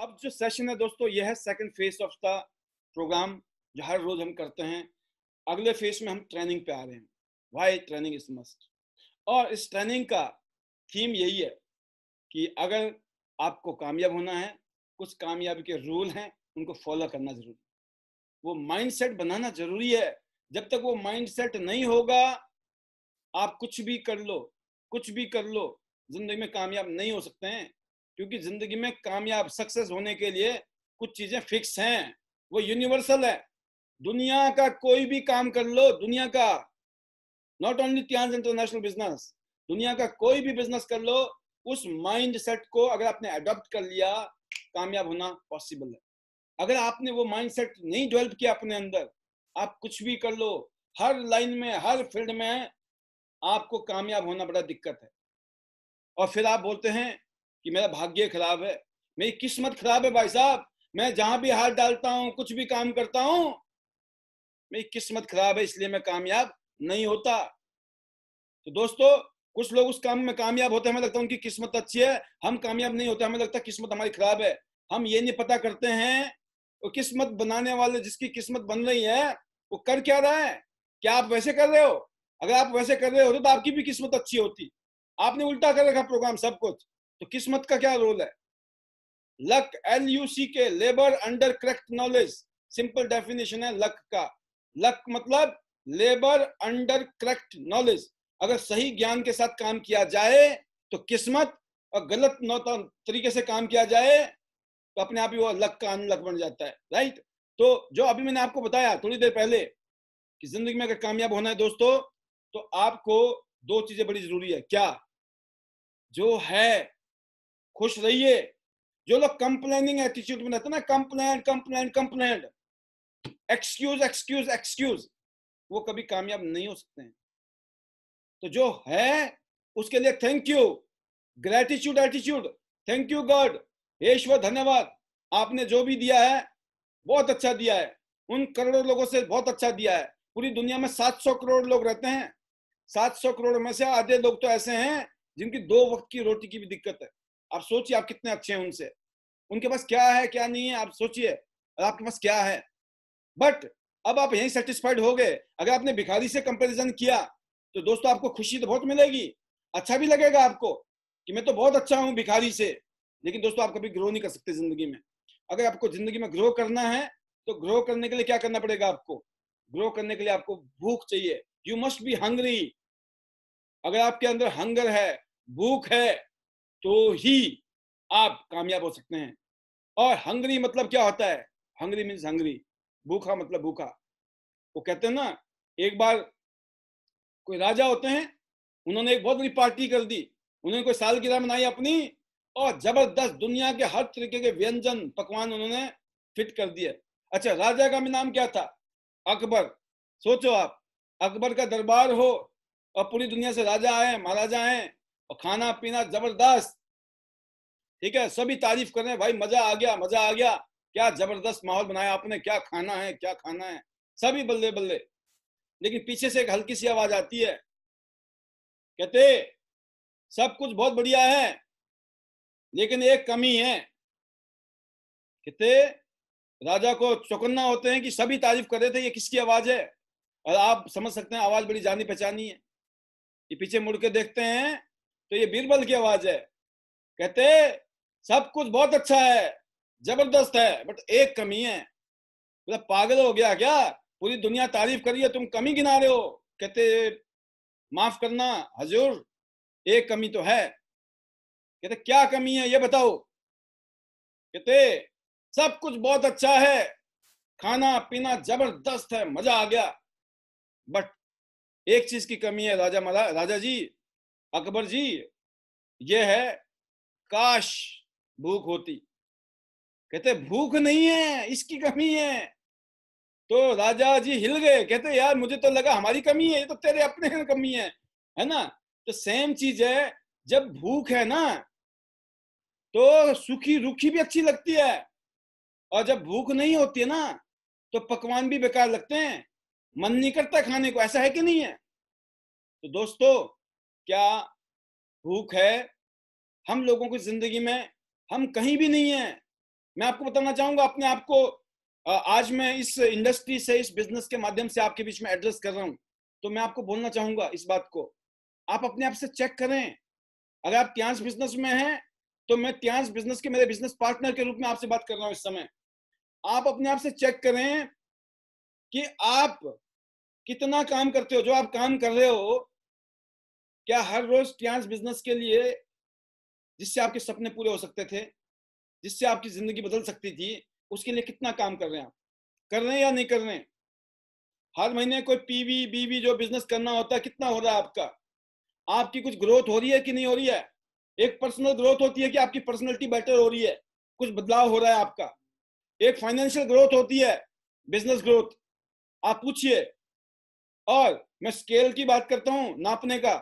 अब जो सेशन है दोस्तों यह है second phase of the programme जो हर रोज हम करते हैं अगले फेज में हम ट्रेनिंग पे आ रहे हैं वाई ट्रेनिंग इज मस्ट और इस ट्रेनिंग का थीम यही है कि अगर आपको कामयाब होना है कुछ कामयाबी के रूल हैं उनको फॉलो करना जरूरी वो माइंडसेट बनाना जरूरी है जब तक वो माइंडसेट नहीं होगा आप कुछ भी कर लो कुछ भी कर लो जिंदगी में कामयाब नहीं हो सकते हैं क्योंकि जिंदगी में कामयाब सक्सेस होने के लिए कुछ चीजें फिक्स हैं वो यूनिवर्सल है दुनिया का कोई भी काम कर लो दुनिया का not only Tiens international business दुनिया का कोई भी बिजनेस कर लो उस माइंड सेट को अगर आपने अडोप्ट कर लिया कामयाब होना पॉसिबल है अगर आपने वो माइंड सेट नहीं डेवलप किया अपने अंदर आप कुछ भी कर लो हर लाइन में हर फील्ड में आपको कामयाब होना बड़ा दिक्कत है और फिर आप बोलते हैं कि मेरा भाग्य खराब है मेरी किस्मत खराब है भाई साहब मैं जहां भी हाथ डालता हूं कुछ भी काम करता हूं मेरी किस्मत खराब है इसलिए मैं कामयाब नहीं होता तो दोस्तों कुछ लोग उस काम में कामयाब होते हैं हमें लगता है उनकी किस्मत अच्छी है हम कामयाब नहीं होते हमें लगता है किस्मत हमारी खराब है हम ये नहीं पता करते हैं वो किस्मत बनाने वाले जिसकी किस्मत बन रही है वो कर क्या रहा है क्या आप वैसे कर रहे हो अगर आप वैसे कर रहे होते तो आपकी भी किस्मत अच्छी होती आपने उल्टा कर रखा प्रोग्राम सब कुछ तो किस्मत का क्या रोल है लक एल यू सी के labour under correct knowledge simple definition है लक का लक मतलब लेबर अंडर करेक्ट नॉलेज अगर सही ज्ञान के साथ काम किया जाए तो किस्मत और गलत तरीके से काम किया जाए तो अपने आप ही वो लक का अनलक बन जाता है राइट तो जो अभी मैंने आपको बताया थोड़ी देर पहले कि जिंदगी में अगर कामयाब होना है दोस्तों तो आपको दो चीजें बड़ी जरूरी है क्या जो है खुश रहिए जो लोग कंप्लेनिंग एटीट्यूड में रहते ना complain complain complain excuse excuse excuse वो कभी कामयाब नहीं हो सकते हैं तो जो है उसके लिए thank you gratitude attitude thank you God ईश्वर धन्यवाद आपने जो भी दिया है बहुत अच्छा दिया है उन करोड़ों लोगों से बहुत अच्छा दिया है पूरी दुनिया में 700 करोड़ लोग रहते हैं 700 करोड़ में से आधे लोग तो ऐसे हैं जिनकी दो वक्त की रोटी की भी दिक्कत है आप सोचिए आप कितने अच्छे हैं उनसे उनके पास क्या है क्या नहीं है आप सोचिए आपके पास क्या है बट अब आप यही सेटिस्फाइड हो गए अगर आपने भिखारी से कंपेरिजन किया तो दोस्तों आपको खुशी तो बहुत मिलेगी अच्छा भी लगेगा आपको कि मैं तो बहुत अच्छा हूँ भिखारी से लेकिन दोस्तों आप कभी ग्रो नहीं कर सकते जिंदगी में अगर आपको जिंदगी में ग्रो करना है तो ग्रो करने के लिए क्या करना पड़ेगा आपको ग्रो करने के लिए आपको भूख चाहिए यू मस्ट बी हंगरी अगर आपके अंदर हंगर है भूख है तो ही आप कामयाब हो सकते हैं और हंगरी मतलब क्या होता है हंगरी मीन्स हंगरी भूखा मतलब भूखा वो कहते हैं ना एक बार कोई राजा होते हैं उन्होंने एक बहुत बड़ी पार्टी कर दी उन्होंने कोई सालगिरह बनाई अपनी और जबरदस्त दुनिया के हर तरीके के व्यंजन पकवान उन्होंने फिट कर दिए अच्छा राजा का भी नाम क्या था अकबर सोचो आप अकबर का दरबार हो और पूरी दुनिया से राजा आए महाराजा आए और खाना पीना जबरदस्त ठीक है सभी तारीफ कर रहे हैं भाई मजा आ गया मजा आ गया क्या जबरदस्त माहौल बनाया आपने क्या खाना है क्या खाना है सभी बल्ले बल्ले लेकिन पीछे से एक हल्की सी आवाज आती है कहते सब कुछ बहुत बढ़िया है लेकिन एक कमी है कहते राजा को चौकन्ना होते हैं कि सभी तारीफ कर रहे थे ये किसकी आवाज है और आप समझ सकते हैं आवाज बड़ी जानी पहचानी है ये पीछे मुड़ के देखते हैं तो ये बीरबल की आवाज है कहते सब कुछ बहुत अच्छा है जबरदस्त है बट एक कमी है मतलब तो पागल हो गया क्या पूरी दुनिया तारीफ करी है तुम कमी गिना रहे हो कहते माफ करना हजूर एक कमी तो है कहते क्या कमी है ये बताओ कहते सब कुछ बहुत अच्छा है खाना पीना जबरदस्त है मजा आ गया बट एक चीज की कमी है राजा महाराज राजा जी अकबर जी ये है काश भूख होती कहते भूख नहीं है इसकी कमी है तो राजा जी हिल गए कहते यार मुझे तो लगा हमारी कमी है ये तो तेरे अपने कमी है है ना तो सेम चीज है जब भूख है ना तो सुखी रूखी भी अच्छी लगती है और जब भूख नहीं होती है ना तो पकवान भी बेकार लगते हैं मन नहीं करता खाने को ऐसा है कि नहीं है तो दोस्तों क्या भूख है हम लोगों की जिंदगी में हम कहीं भी नहीं है मैं आपको बताना चाहूंगा अपने आप को आज मैं इस इंडस्ट्री से इस बिजनेस के माध्यम से आपके बीच में एड्रेस कर रहा हूं तो मैं आपको बोलना चाहूंगा इस बात को आप अपने आप से चेक करें अगर आप त्यास बिजनेस में हैं तो मैं त्यास बिजनेस के मेरे बिजनेस पार्टनर के रूप में आपसे बात कर रहा हूं इस समय आप अपने आप से चेक करें कि आप कितना काम करते हो जो आप काम कर रहे हो क्या हर रोज ट्रांस बिजनेस के लिए जिससे आपके सपने पूरे हो सकते थे जिससे आपकी जिंदगी बदल सकती थी उसके लिए कितना काम कर रहे हैं आप कर रहे हैं या नहीं कर रहे हैं हर महीने कोई पीवी बीवी जो बिजनेस करना होता है कितना हो रहा है आपका आपकी कुछ ग्रोथ हो रही है कि नहीं हो रही है एक पर्सनल ग्रोथ होती है कि आपकी पर्सनैलिटी बेटर हो रही है कुछ बदलाव हो रहा है आपका एक फाइनेंशियल ग्रोथ होती है बिजनेस ग्रोथ आप पूछिए और मैं स्केल की बात करता हूं नापने का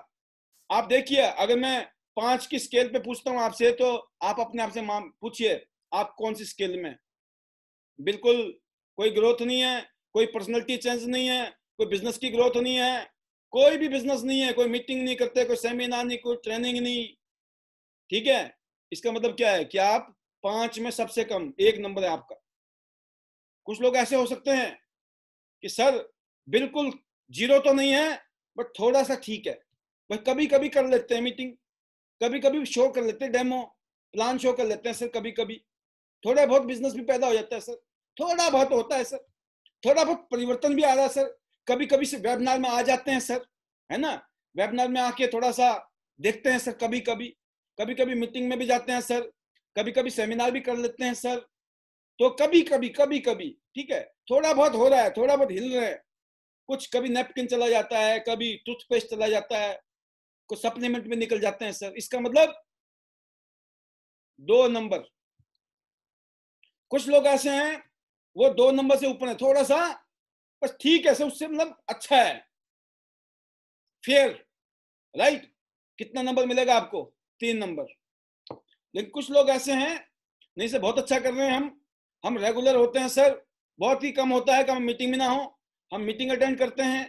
आप देखिए अगर मैं पांच की स्केल पे पूछता हूँ आपसे तो आप अपने आप से पूछिए आप कौन सी स्केल में बिल्कुल कोई ग्रोथ नहीं है कोई पर्सनैलिटी चेंज नहीं है कोई बिजनेस की ग्रोथ नहीं है कोई भी बिजनेस नहीं है कोई मीटिंग नहीं करते कोई सेमिनार नहीं कोई ट्रेनिंग नहीं ठीक है इसका मतलब क्या है कि आप पांच में सबसे कम एक नंबर है आपका कुछ लोग ऐसे हो सकते हैं कि सर बिल्कुल जीरो तो नहीं है बट थोड़ा सा ठीक है भाई कभी कभी कर लेते हैं मीटिंग कभी कभी शो कर लेते हैं डेमो प्लान शो कर लेते हैं सर कभी कभी थोड़ा बहुत बिजनेस भी पैदा हो जाता है सर थोड़ा बहुत होता है सर थोड़ा बहुत परिवर्तन भी आ रहा है सर कभी कभी से वेबिनार में आ जाते हैं सर है ना वेबिनार में आके थोड़ा सा देखते हैं सर कभी कभी कभी कभी मीटिंग में भी जाते हैं सर कभी कभी सेमिनार भी कर लेते हैं सर तो कभी कभी कभी कभी ठीक है थोड़ा बहुत हो रहा है थोड़ा बहुत हिल रहे हैं कुछ कभी नेपकिन चला जाता है कभी टूथपेस्ट चला जाता है को सप्लीमेंट में निकल जाते हैं सर इसका मतलब दो नंबर कुछ लोग ऐसे हैं वो दो नंबर से ऊपर है थोड़ा सा बस ठीक है सर उससे मतलब अच्छा है फेयर राइट कितना नंबर मिलेगा आपको तीन नंबर लेकिन कुछ लोग ऐसे हैं नहीं सर बहुत अच्छा कर रहे हैं हम हम रेगुलर होते हैं सर बहुत ही कम होता है कि हम मीटिंग में ना हो हम मीटिंग अटेंड करते हैं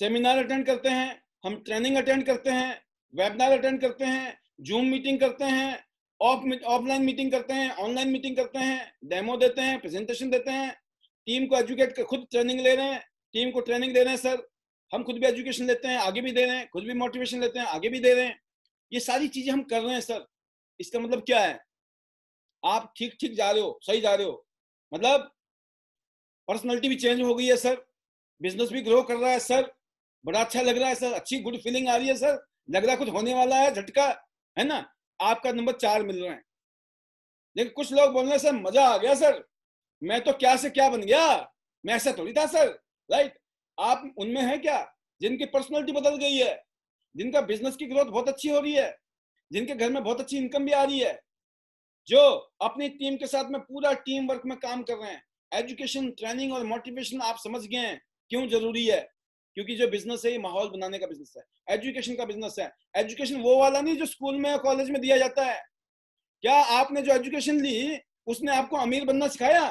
सेमिनार अटेंड करते हैं हम ट्रेनिंग अटेंड करते हैं वेबिनार अटेंड करते हैं जूम मीटिंग करते हैं ऑफ ऑफलाइन मीटिंग करते हैं ऑनलाइन मीटिंग करते हैं डेमो देते हैं प्रेजेंटेशन देते हैं टीम को एजुकेट कर खुद ट्रेनिंग ले रहे हैं टीम को ट्रेनिंग दे रहे हैं सर हम खुद भी एजुकेशन लेते हैं आगे भी दे रहे हैं खुद भी मोटिवेशन लेते हैं आगे भी दे रहे हैं ये सारी चीजें हम कर रहे हैं सर इसका मतलब क्या है आप ठीक ठीक जा रहे हो सही जा रहे हो मतलब पर्सनैलिटी भी चेंज हो गई है सर बिजनेस भी ग्रो कर रहा है सर बड़ा अच्छा लग रहा है सर अच्छी गुड फीलिंग आ रही है सर लग रहा कुछ होने वाला है झटका है ना आपका नंबर चार मिल रहा है लेकिन कुछ लोग बोल रहे सर मजा आ गया सर मैं तो क्या से क्या बन गया मैं ऐसा थोड़ी था सर राइट आप उनमें है क्या जिनकी पर्सनैलिटी बदल गई है जिनका बिजनेस की ग्रोथ बहुत अच्छी हो रही है जिनके घर में बहुत अच्छी इनकम भी आ रही है जो अपनी टीम के साथ में पूरा टीम वर्क में काम कर रहे हैं एजुकेशन ट्रेनिंग और मोटिवेशन आप समझ गए हैं क्यों जरूरी है क्योंकि जो बिजनेस है ये माहौल बनाने का बिजनेस है एजुकेशन का बिजनेस है एजुकेशन वो वाला नहीं जो स्कूल में या कॉलेज में दिया जाता है क्या आपने जो एजुकेशन ली उसने आपको अमीर बनना सिखाया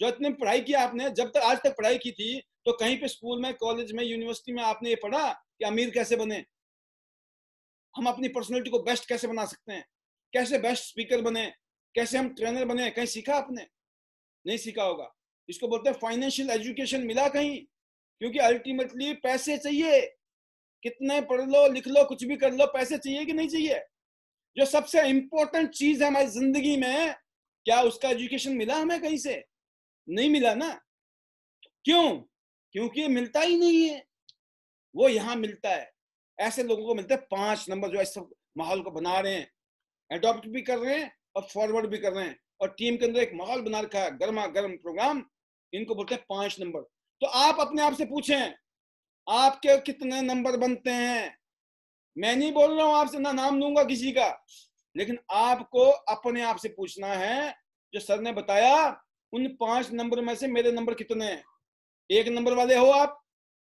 जो इतने पढ़ाई किया आपने जब तक आज तक पढ़ाई की थी तो कहीं पे स्कूल में कॉलेज में यूनिवर्सिटी में आपने ये पढ़ा कि अमीर कैसे बने हम अपनी पर्सनैलिटी को बेस्ट कैसे बना सकते हैं कैसे बेस्ट स्पीकर बने कैसे हम ट्रेनर बने कहीं सीखा आपने नहीं सीखा होगा इसको बोलते हैं फाइनेंशियल एजुकेशन मिला कहीं क्योंकि अल्टीमेटली पैसे चाहिए कितने पढ़ लो लिख लो कुछ भी कर लो पैसे चाहिए कि नहीं चाहिए जो सबसे इंपॉर्टेंट चीज है हमारी जिंदगी में क्या उसका एजुकेशन मिला हमें कहीं से नहीं मिला ना क्यों क्योंकि मिलता ही नहीं है वो यहां मिलता है ऐसे लोगों को मिलता है पांच नंबर जो ऐसे माहौल को बना रहे हैं एडॉप्ट भी कर रहे हैं और फॉरवर्ड भी कर रहे हैं और टीम के अंदर एक माहौल बना रखा है गर्मा गर्म प्रोग्राम इनको बोलते हैं पांच नंबर तो आप अपने आप से पूछें आपके कितने नंबर बनते हैं मैं नहीं बोल रहा हूं आपसे ना नाम लूंगा किसी का लेकिन आपको अपने आप से पूछना है जो सर ने बताया उन पांच नंबर में से मेरे नंबर कितने हैं एक नंबर वाले हो आप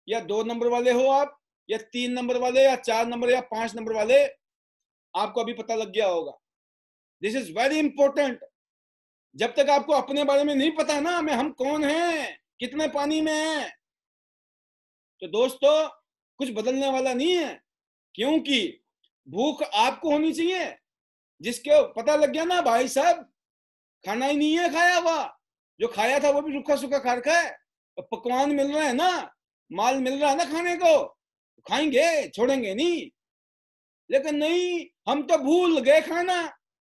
या दो नंबर वाले हो आप या तीन नंबर वाले या चार नंबर या पांच नंबर वाले आपको अभी पता लग गया होगा दिस इज वेरी इंपॉर्टेंट जब तक आपको अपने बारे में नहीं पता ना मैं हम कौन हैं कितने पानी में है तो दोस्तों कुछ बदलने वाला नहीं है क्योंकि भूख आपको होनी चाहिए जिसके पता लग गया ना भाई साहब खाना ही नहीं है खाया हुआ जो खाया था वो भी रूखा सूखा खा रखा है तो पकवान मिल रहा है ना माल मिल रहा है ना खाने को तो खाएंगे छोड़ेंगे नहीं लेकिन नहीं हम तो भूल गए खाना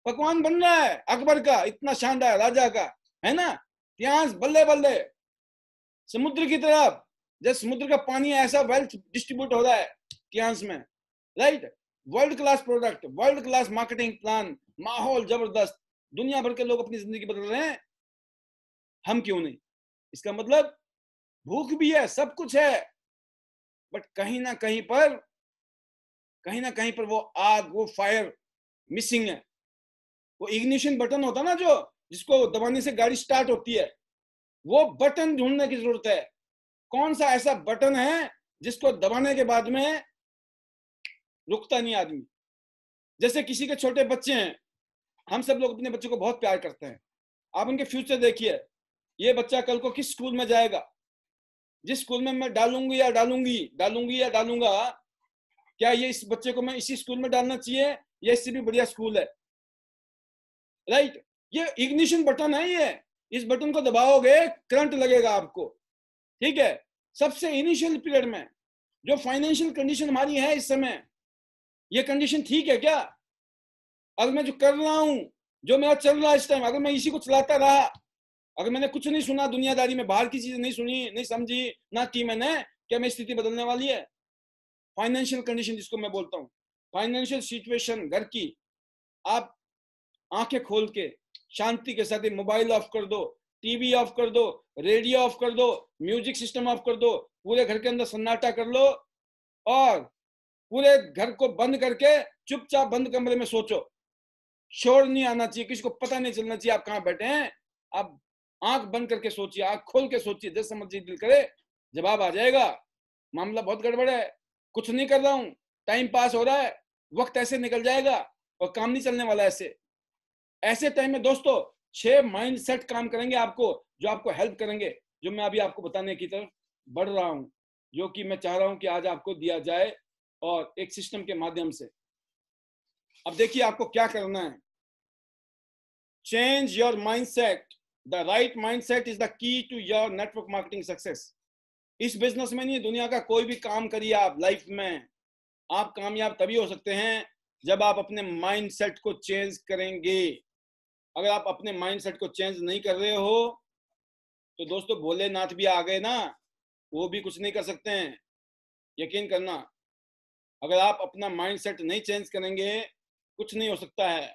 पकवान बन रहा है अकबर का इतना शानदार राजा का है ना प्याज बल्ले बल्ले समुद्र की तरफ जब समुद्र का पानी ऐसा वेल्थ डिस्ट्रीब्यूट हो रहा है कियांस में right world class product world class marketing plan माहौल जबरदस्त दुनिया भर के लोग अपनी जिंदगी बदल रहे हैं हम क्यों नहीं इसका मतलब भूख भी है सब कुछ है बट कहीं ना कहीं पर कहीं ना कहीं पर वो आग वो फायर मिसिंग है वो इग्निशन बटन होता ना जो जिसको दबाने से गाड़ी स्टार्ट होती है वो बटन ढूंढने की जरूरत है कौन सा ऐसा बटन है जिसको दबाने के बाद में रुकता नहीं आदमी जैसे किसी के छोटे बच्चे हैं हम सब लोग अपने बच्चों को बहुत प्यार करते हैं आप उनके फ्यूचर देखिए ये बच्चा कल को किस स्कूल में जाएगा जिस स्कूल में मैं डालूंगी या डालूंगी डालूंगी या डालूंगा क्या ये इस बच्चे को मैं इसी स्कूल में डालना चाहिए या इससे भी बढ़िया स्कूल है राइट ये इग्निशन बटन है ये इस बटन को दबाओगे करंट लगेगा आपको ठीक है सबसे इनिशियल पीरियड में जो फाइनेंशियल कंडीशन हमारी है इस समय ये कंडीशन ठीक है क्या अगर मैं जो कर रहा हूं जो मेरा चल रहा है इस टाइम अगर मैं इसी को चलाता रहा अगर मैंने कुछ नहीं सुना दुनियादारी में बाहर की चीजें नहीं सुनी नहीं समझी ना की मैंने क्या मेरी स्थिति बदलने वाली है फाइनेंशियल कंडीशन जिसको मैं बोलता हूँ फाइनेंशियल सिचुएशन घर की आप आंखें खोल के शांति के साथ मोबाइल ऑफ कर दो टीवी ऑफ कर दो रेडियो ऑफ कर दो म्यूजिक सिस्टम ऑफ कर दो पूरे घर के अंदर सन्नाटा कर लो और पूरे घर को बंद करके चुपचाप बंद कमरे में सोचो शोर नहीं आना चाहिए किसी को पता नहीं चलना चाहिए आप कहाँ बैठे हैं आप आंख बंद करके सोचिए आंख खोल के सोचिए जैसे मर्जी दिल करे जवाब आ जाएगा मामला बहुत गड़बड़ है कुछ नहीं कर रहा हूँ टाइम पास हो रहा है वक्त ऐसे निकल जाएगा और काम नहीं चलने वाला ऐसे ऐसे टाइम में दोस्तों छह माइंड सेट काम करेंगे आपको जो आपको हेल्प करेंगे जो मैं अभी आपको बताने की तरफ बढ़ रहा हूं जो कि मैं चाह रहा हूं कि आज आपको दिया जाए और एक सिस्टम के माध्यम से अब देखिए आपको क्या करना है change your mindset the right mindset is the key to your network marketing success इस बिजनेस में नहीं दुनिया का कोई भी काम करिए आप लाइफ में आप कामयाब तभी हो सकते हैं जब आप अपने माइंडसेट को चेंज करेंगे अगर आप अपने माइंडसेट को चेंज नहीं कर रहे हो तो दोस्तों भोलेनाथ भी आ गए ना वो भी कुछ नहीं कर सकते हैं यकीन करना अगर आप अपना माइंडसेट नहीं चेंज करेंगे कुछ नहीं हो सकता है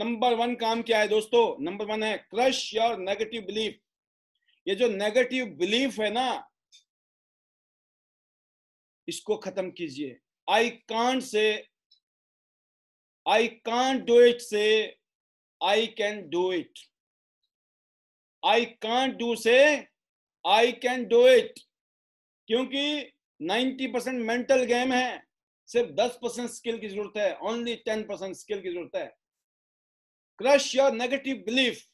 नंबर वन काम क्या है दोस्तों नंबर वन है क्रश योर नेगेटिव बिलीफ ये जो नेगेटिव बिलीफ है ना इसको खत्म कीजिए I can't say I can't do it say I can do it I can't do say I can do it क्योंकि 90 परसेंट मेंटल गेम है सिर्फ 10 परसेंट स्किल की जरूरत है ओनली 10 परसेंट स्किल की जरूरत है क्रश योर नेगेटिव बिलीफ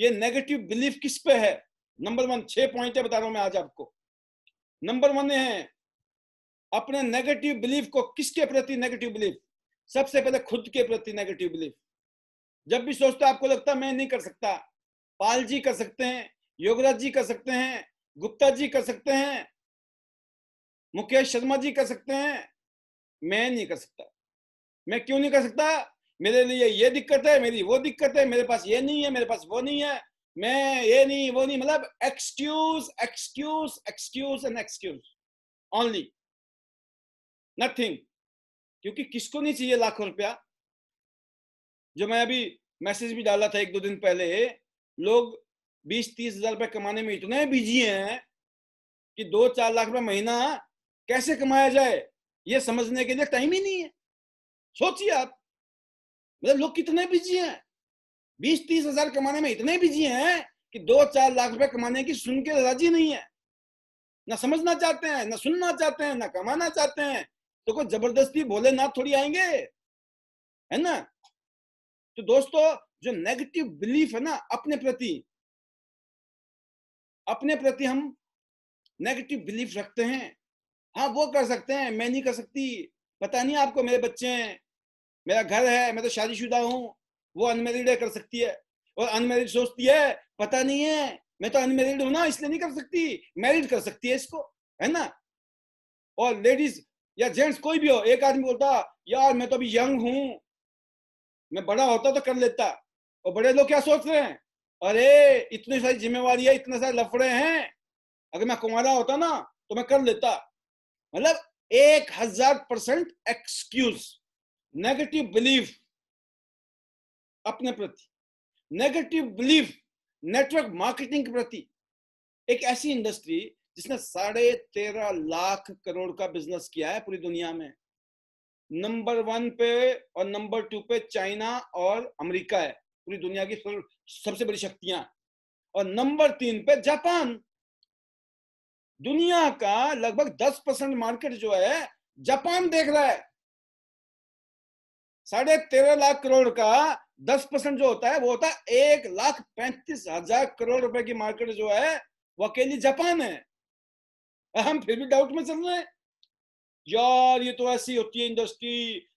ये नेगेटिव बिलीफ किस पे है नंबर वन छह पॉइंट बता रहा हूं मैं आज आपको नंबर वन है अपने नेगेटिव बिलीफ को किसके प्रति नेगेटिव बिलीफ सबसे पहले खुद के प्रति नेगेटिव बिलीफ जब भी सोचते आपको लगता है मैं नहीं कर सकता पाल जी कर सकते हैं योगराज जी कर सकते हैं गुप्ता जी कर सकते हैं मुकेश शर्मा जी कर सकते हैं मैं नहीं कर सकता मैं क्यों नहीं कर सकता मेरे लिए ये दिक्कत है मेरी वो दिक्कत है मेरे पास ये नहीं है मेरे पास वो नहीं है मैं ये नहीं वो नहीं मतलब excuse excuse excuse and excuse only nothing क्योंकि किसको नहीं चाहिए लाखों रुपया जो मैं अभी मैसेज भी डाला था एक दो दिन पहले लोग बीस तीस हजार रुपए कमाने में इतने बिजी हैं कि दो चार लाख रुपए महीना कैसे कमाया जाए ये समझने के लिए टाइम ही नहीं है सोचिए आप मतलब लोग कितने बिजी हैं बीस तीस हजार कमाने में इतने बिजी हैं कि दो चार लाख रुपए कमाने की सुन के राजी नहीं है ना समझना चाहते हैं ना सुनना चाहते हैं ना कमाना चाहते हैं तो कोई जबरदस्ती भोलेनाथ थोड़ी आएंगे है ना तो दोस्तों जो नेगेटिव बिलीफ है ना अपने प्रति अपने प्रति हम नेगेटिव बिलीफ रखते हैं हाँ वो कर सकते हैं मैं नहीं कर सकती पता नहीं आपको मेरे बच्चे हैं मेरा घर है मैं तो शादीशुदा हूं वो अनमेरिड है कर सकती है और अनमेरिड सोचती है पता नहीं है मैं तो अनमेरिड हूं ना इसलिए नहीं कर सकती मैरिड कर सकती है इसको है ना और लेडीज या जेंट्स कोई भी हो एक आदमी बोलता यार मैं तो अभी यंग हूं मैं बड़ा होता तो कर लेता और बड़े लोग क्या सोच रहे हैं अरे इतनी सारी जिम्मेवारी है इतने सारे लफड़े हैं अगर मैं कुमारा होता ना तो मैं कर लेता मतलब एक हजार परसेंट एक्सक्यूज नेगेटिव बिलीफ अपने प्रति नेगेटिव बिलीफ नेटवर्क मार्केटिंग के प्रति एक ऐसी इंडस्ट्री जिसने साढ़े तेरह लाख करोड़ का बिजनेस किया है पूरी दुनिया में नंबर वन पे और नंबर टू पे चाइना और अमेरिका है पूरी दुनिया की सबसे बड़ी शक्तियां और नंबर तीन पे जापान दुनिया का लगभग दस परसेंट मार्केट जो है जापान देख रहा है साढ़े तेरह लाख करोड़ का दस परसेंट जो होता है वो होता है एक लाख पैंतीस हजार करोड़ रुपए की मार्केट जो है वो अकेली जापान है हम फिर भी डाउट में चल रहे हैं यार ये तो ऐसी होती है इंडस्ट्री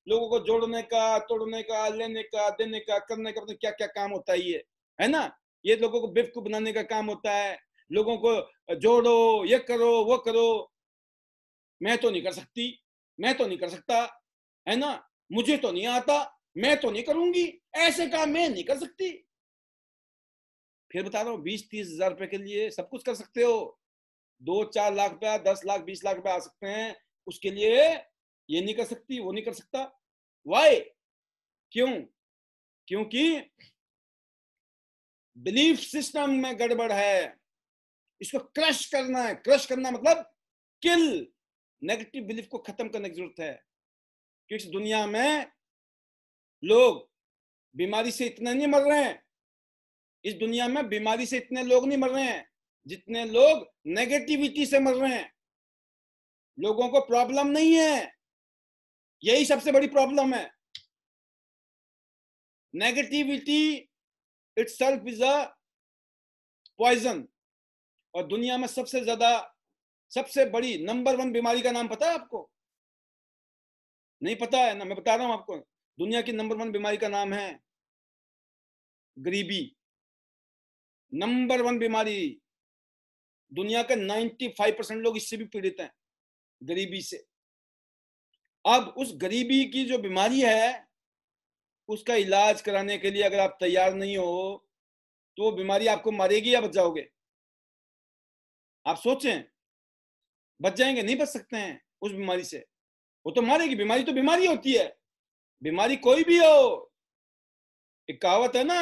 लोगों को जोड़ने का तोड़ने का लेने का देने का करने का क्या क्या काम होता है ये है ना ये लोगों को बेवकूफ बनाने का काम होता है लोगों को जोड़ो ये करो वो करो मैं तो नहीं कर सकती मैं तो नहीं कर सकता है ना मुझे तो नहीं आता मैं तो नहीं करूंगी ऐसे काम मैं नहीं कर सकती फिर बता रहा हूं बीस तीस हजार रुपए के लिए सब कुछ कर सकते हो दो चार लाख रुपया दस लाख बीस लाख रुपया आ सकते हैं उसके लिए ये नहीं कर सकती वो नहीं कर सकता वाई क्यों क्योंकि बिलीफ सिस्टम में गड़बड़ है इसको क्रश करना है क्रश करना मतलब किल नेगेटिव बिलीफ को खत्म करने की जरूरत है क्योंकि दुनिया में लोग बीमारी से इतने नहीं मर रहे हैं इस दुनिया में बीमारी से इतने लोग नहीं मर रहे हैं जितने लोग नेगेटिविटी से मर रहे हैं लोगों को प्रॉब्लम नहीं है यही सबसे बड़ी प्रॉब्लम है negativity itself is a poison और दुनिया में सबसे ज्यादा सबसे बड़ी नंबर वन बीमारी का नाम पता है आपको नहीं पता है ना मैं बता रहा हूं आपको दुनिया की नंबर वन बीमारी का नाम है गरीबी नंबर वन बीमारी दुनिया के 95 परसेंट लोग इससे भी पीड़ित हैं गरीबी से अब उस गरीबी की जो बीमारी है उसका इलाज कराने के लिए अगर आप तैयार नहीं हो तो वो बीमारी आपको मारेगी या बच जाओगे आप सोचें बच जाएंगे नहीं बच सकते हैं उस बीमारी से वो तो मारेगी बीमारी तो बीमारी होती है बीमारी कोई भी हो एक कहावत है ना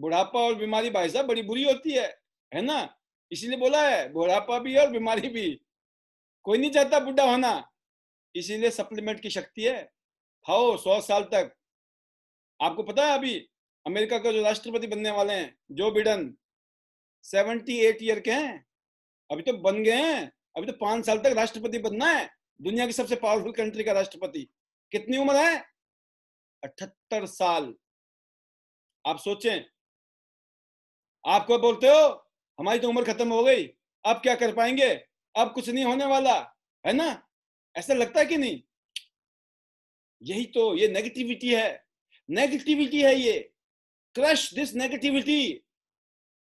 बुढ़ापा और बीमारी भाई साहब बड़ी बुरी होती है है ना इसीलिए बोला है बुढ़ापा भी और बीमारी भी कोई नहीं चाहता बुढ़ा होना इसीलिए सप्लीमेंट की शक्ति है खाओ सौ साल तक आपको पता है अभी अमेरिका का जो राष्ट्रपति बनने वाले हैं जो बिडन सेवेंटी एट ईयर के हैं अभी तो बन गए हैं अभी तो पांच साल तक राष्ट्रपति बनना है दुनिया की सबसे पावरफुल कंट्री का राष्ट्रपति कितनी उम्र है अठहत्तर साल आप सोचें आपको बोलते हो हमारी तो उम्र खत्म हो गई अब क्या कर पाएंगे अब कुछ नहीं होने वाला है ना ऐसा लगता है कि नहीं यही तो ये नेगेटिविटी है नेगेटिविटी है ये क्रश दिस नेगेटिविटी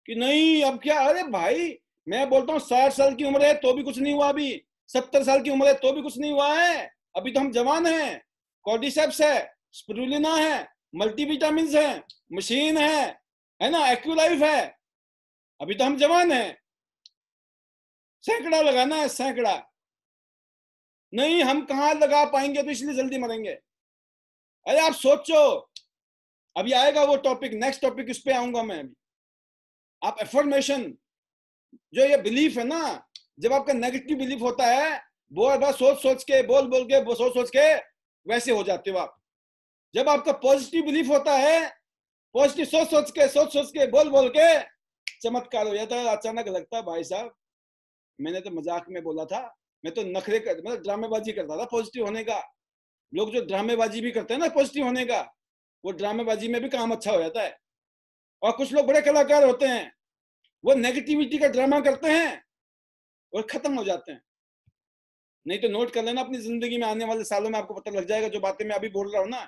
कि नहीं अब क्या अरे भाई मैं बोलता हूँ साठ साल की उम्र है तो भी कुछ नहीं हुआ अभी सत्तर साल की उम्र है तो भी कुछ नहीं हुआ है अभी तो हम जवान हैं कॉडिसेप्स है स्प्रुलिना है मल्टीविटामिन है मशीन है है ना एक्यूलाइफ है अभी तो हम जवान हैं सैकड़ा लगाना है सैकड़ा नहीं हम कहा लगा पाएंगे तो इसलिए जल्दी मरेंगे अरे आप सोचो अभी आएगा वो टॉपिक नेक्स्ट टॉपिक इस पे आऊंगा मैं अभी आप एफर्मेशन जो ये बिलीफ है ना जब आपका नेगेटिव बिलीफ होता है वो बस सोच सोच के बोल बोल के वो सोच सोच के वैसे हो जाते हो आप जब आपका पॉजिटिव बिलीफ होता है पॉजिटिव सोच सोच के सोच सोच के बोल बोल के चमत्कार हो जाता है अचानक लगता है भाई साहब मैंने तो मजाक में बोला था मैं तो नखरे कर मतलब ड्रामेबाजी करता था पॉजिटिव होने का लोग जो ड्रामेबाजी भी करते हैं ना पॉजिटिव होने का वो ड्रामेबाजी में भी काम अच्छा हो जाता है और कुछ लोग बड़े कलाकार होते हैं वो नेगेटिविटी का ड्रामा करते हैं और खत्म हो जाते हैं नहीं तो नोट कर लेना अपनी जिंदगी में आने वाले सालों में आपको पता लग जाएगा जो बातें मैं अभी बोल रहा हूँ ना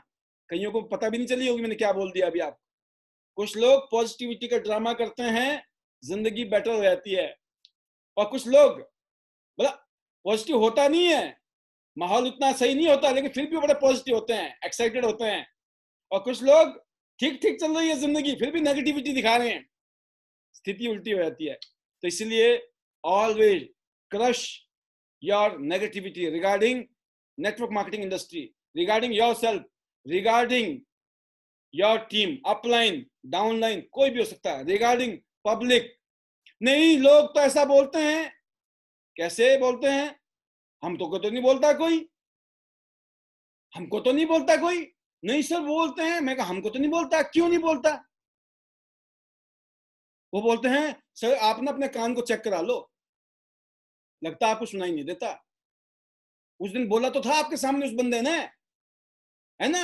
कईयों को पता भी नहीं चली होगी मैंने क्या बोल दिया अभी आप कुछ लोग पॉजिटिविटी का ड्रामा करते हैं जिंदगी बेटर हो जाती है और कुछ लोग मतलब पॉजिटिव होता नहीं है माहौल उतना सही नहीं होता लेकिन फिर भी बड़े पॉजिटिव होते हैं एक्साइटेड होते हैं और कुछ लोग ठीक ठीक चल रही है जिंदगी फिर भी नेगेटिविटी दिखा रहे हैं स्थिति उल्टी हो जाती है तो इसलिए always crush your negativity regarding network marketing industry regarding yourself regarding your team upline downline कोई भी हो सकता है रिगार्डिंग पब्लिक नहीं लोग तो ऐसा बोलते हैं कैसे बोलते हैं हम तो को तो नहीं बोलता कोई हमको तो नहीं बोलता कोई नहीं सर बोलते हैं मैं कहा हमको तो नहीं बोलता क्यों नहीं बोलता वो बोलते हैं सर आप ना अपने कान को चेक करा लो लगता आपको सुनाई नहीं देता उस दिन बोला तो था आपके सामने उस बंदे ने है ना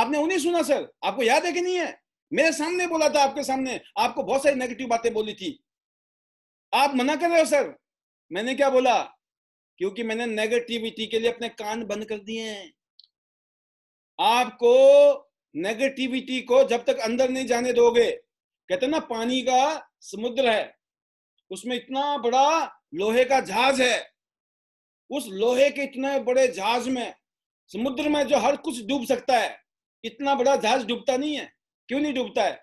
आपने उन्हें सुना सर आपको याद है कि नहीं है मेरे सामने बोला था आपके सामने आपको बहुत सारी नेगेटिव बातें बोली थी आप मना कर रहे हो सर मैंने क्या बोला क्योंकि मैंने नेगेटिविटी के लिए अपने कान बंद कर दिए हैं आपको नेगेटिविटी को जब तक अंदर नहीं जाने दोगे कहते ना पानी का समुद्र है उसमें इतना बड़ा लोहे का जहाज है उस लोहे के इतने बड़े जहाज में समुद्र में जो हर कुछ डूब सकता है इतना बड़ा जहाज डूबता नहीं है क्यों नहीं डूबता है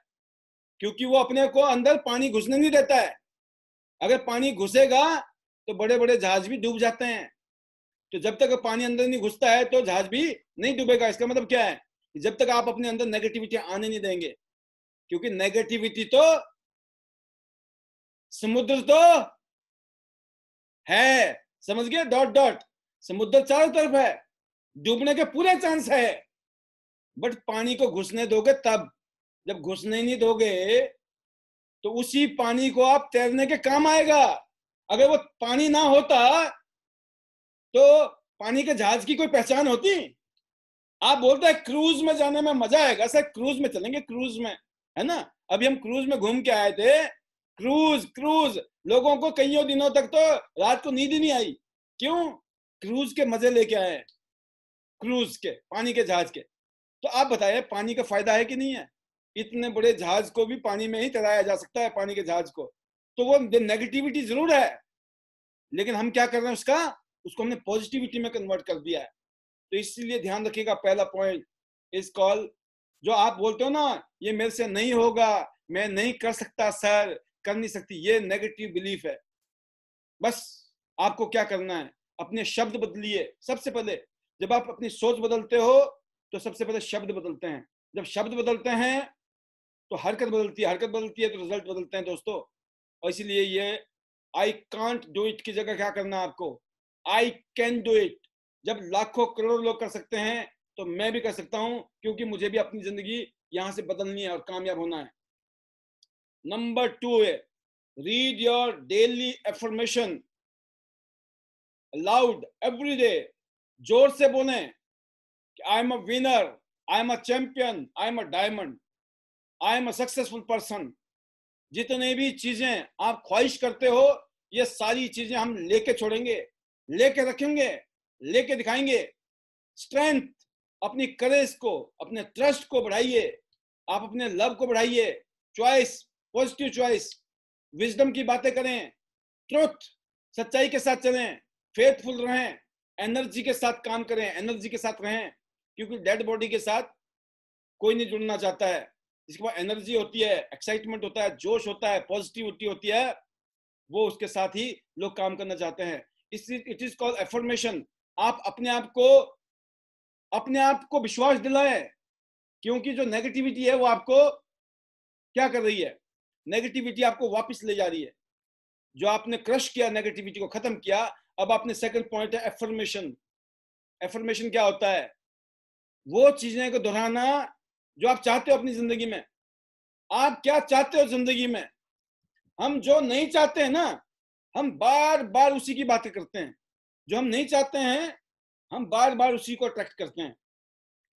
क्योंकि वो अपने को अंदर पानी घुसने नहीं देता है अगर पानी घुसेगा तो बड़े बड़े जहाज भी डूब जाते हैं तो जब तक पानी अंदर नहीं घुसता है तो जहाज भी नहीं डूबेगा इसका मतलब क्या है जब तक आप अपने अंदर नेगेटिविटी आने नहीं देंगे क्योंकि नेगेटिविटी तो समुद्र तो है समझ गए डॉट डॉट समुद्र चारों तरफ है डूबने के पूरे चांस है बट पानी को घुसने दोगे तब जब घुसने नहीं दोगे तो उसी पानी को आप तैरने के काम आएगा अगर वो पानी ना होता तो पानी के जहाज की कोई पहचान होती आप बोलते हैं क्रूज में जाने में मजा आएगा सर क्रूज में चलेंगे क्रूज में है ना अभी हम क्रूज में घूम के आए थे क्रूज क्रूज लोगों को कईयों दिनों तक तो रात को नींद ही नहीं आई क्यों क्रूज के मजे लेके आए क्रूज के पानी के जहाज के तो आप बताइए पानी का फायदा है कि नहीं है इतने बड़े जहाज को भी पानी में ही तैराया जा सकता है पानी के जहाज को तो वो नेगेटिविटी जरूर है लेकिन हम क्या कर रहे हैं उसका उसको हमने पॉजिटिविटी में कन्वर्ट कर दिया है तो इसलिए ध्यान रखिएगा पहला पॉइंट इस कॉल जो आप बोलते हो ना ये मेरे से नहीं होगा मैं नहीं कर सकता सर कर नहीं सकती ये नेगेटिव बिलीफ है बस आपको क्या करना है अपने शब्द बदलिए सबसे पहले जब आप अपनी सोच बदलते हो तो सबसे पहले शब्द बदलते हैं जब शब्द बदलते हैं तो हरकत बदलती है हरकत बदलती है तो रिजल्ट बदलते हैं दोस्तों और इसलिए ये आई कांट डू इट की जगह क्या करना है आपको आई कैन डू इट जब लाखों करोड़ों लोग कर सकते हैं तो मैं भी कर सकता हूं क्योंकि मुझे भी अपनी जिंदगी यहां से बदलनी है और कामयाब होना है नंबर टू है read your daily affirmation aloud every day जोर से बोले I am a winner I am a champion I am a diamond I am a successful person जितने भी चीजें आप ख्वाहिश करते हो ये सारी चीजें हम लेके छोड़ेंगे लेके रखेंगे लेके दिखाएंगे स्ट्रेंथ अपनी करेज को अपने ट्रस्ट को बढ़ाइए आप अपने लव को बढ़ाइए चॉइस पॉजिटिव चॉइस विजडम की बातें करें ट्रुथ सच्चाई के साथ चलें फेथफुल रहें एनर्जी के साथ काम करें एनर्जी के साथ रहें क्योंकि डेड बॉडी के साथ कोई नहीं जुड़ना चाहता है जिसके पास एनर्जी होती है एक्साइटमेंट होता है जोश होता है पॉजिटिविटी होती है वो उसके साथ ही लोग काम करना चाहते हैं इट इज कॉल्ड एफर्मेशन आप अपने आप को अपने आप को विश्वास दिलाए क्योंकि जो नेगेटिविटी है वो आपको क्या कर रही है नेगेटिविटी आपको वापस ले जा रही है जो आपने क्रश किया नेगेटिविटी को खत्म किया अब आपने सेकंड पॉइंट है एफर्मेशन एफर्मेशन क्या होता है वो चीजें को दोहराना जो आप चाहते हो अपनी जिंदगी में आप क्या चाहते हो जिंदगी में हम जो नहीं चाहते हैं ना हम बार बार उसी की बातें करते हैं जो हम नहीं चाहते हैं हम बार बार उसी को अट्रैक्ट करते हैं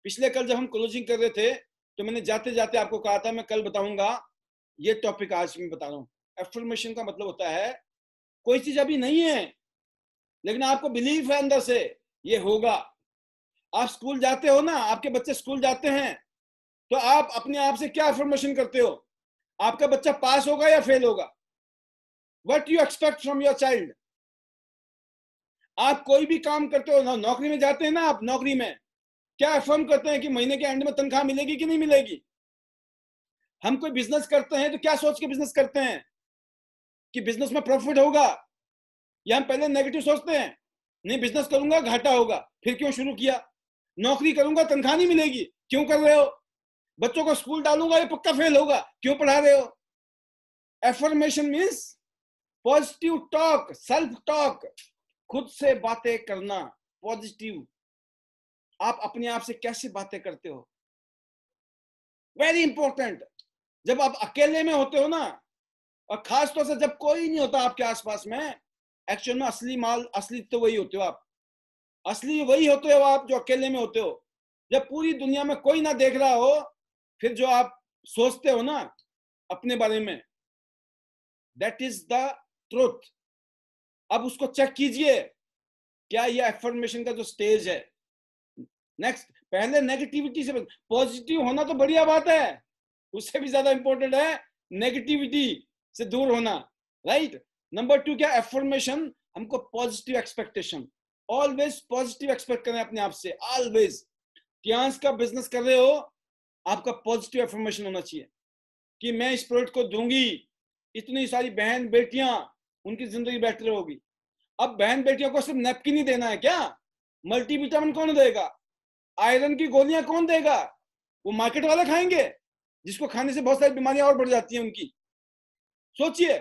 पिछले कल जब हम क्लोजिंग कर रहे थे तो मैंने जाते जाते आपको कहा था मैं कल बताऊंगा ये टॉपिक आज मैं बता रहा हूँ एफर्मेशन का मतलब होता है कोई चीज अभी नहीं है लेकिन आपको बिलीव है अंदर से ये होगा आप स्कूल जाते हो ना आपके बच्चे स्कूल जाते हैं तो आप अपने आप से क्या अफॉर्मेशन करते हो आपका बच्चा पास होगा या फेल होगा what you expect from your child आप कोई भी काम करते हो ना नौकरी में जाते हैं ना आप नौकरी में क्या अफर्म करते हैं कि महीने के एंड में तनख्वाह मिलेगी कि नहीं मिलेगी हम कोई बिजनेस करते हैं तो क्या सोच के बिजनेस करते हैं कि बिजनेस में प्रॉफिट होगा या हम पहले नेगेटिव सोचते हैं नहीं बिजनेस करूंगा घाटा होगा फिर क्यों शुरू किया नौकरी करूंगा तनख्वाह नहीं मिलेगी क्यों कर रहे हो बच्चों को स्कूल डालूंगा ये पक्का फेल होगा क्यों पढ़ा रहे हो affirmation means positive talk self talk खुद से बातें करना पॉजिटिव आप अपने आप से कैसे बातें करते हो वेरी इंपॉर्टेंट जब आप अकेले में होते हो ना और खास तौर से जब कोई नहीं होता आपके आसपास में एक्चुअल में असली माल असली तो वही होते हो आप असली वही होते हो आप जो अकेले में होते हो जब पूरी दुनिया में कोई ना देख रहा हो फिर जो आप सोचते हो ना अपने बारे में दैट इज द ट्रुथ अब उसको चेक कीजिए क्या ये एफर्मेशन का जो स्टेज है नेक्स्ट पहले नेगेटिविटी से पॉजिटिव होना तो बढ़िया बात है उससे भी ज्यादा इंपॉर्टेंट है नेगेटिविटी से दूर होना राइट नंबर टू क्या एफर्मेशन हमको positive expectation always positive expect करें अपने आप से ऑलवेज क्या का बिजनेस कर रहे हो आपका पॉजिटिव एफर्मेशन होना चाहिए कि मैं इस प्रोडक्ट को दूंगी इतनी सारी बहन बेटियां उनकी जिंदगी बेहतर होगी अब बहन बेटियों को सिर्फ नेपकिन ही देना है क्या मल्टीविटामिन कौन देगा आयरन की गोलियां कौन देगा वो मार्केट वाले खाएंगे जिसको खाने से बहुत सारी बीमारियां और बढ़ जाती हैं उनकी सोचिए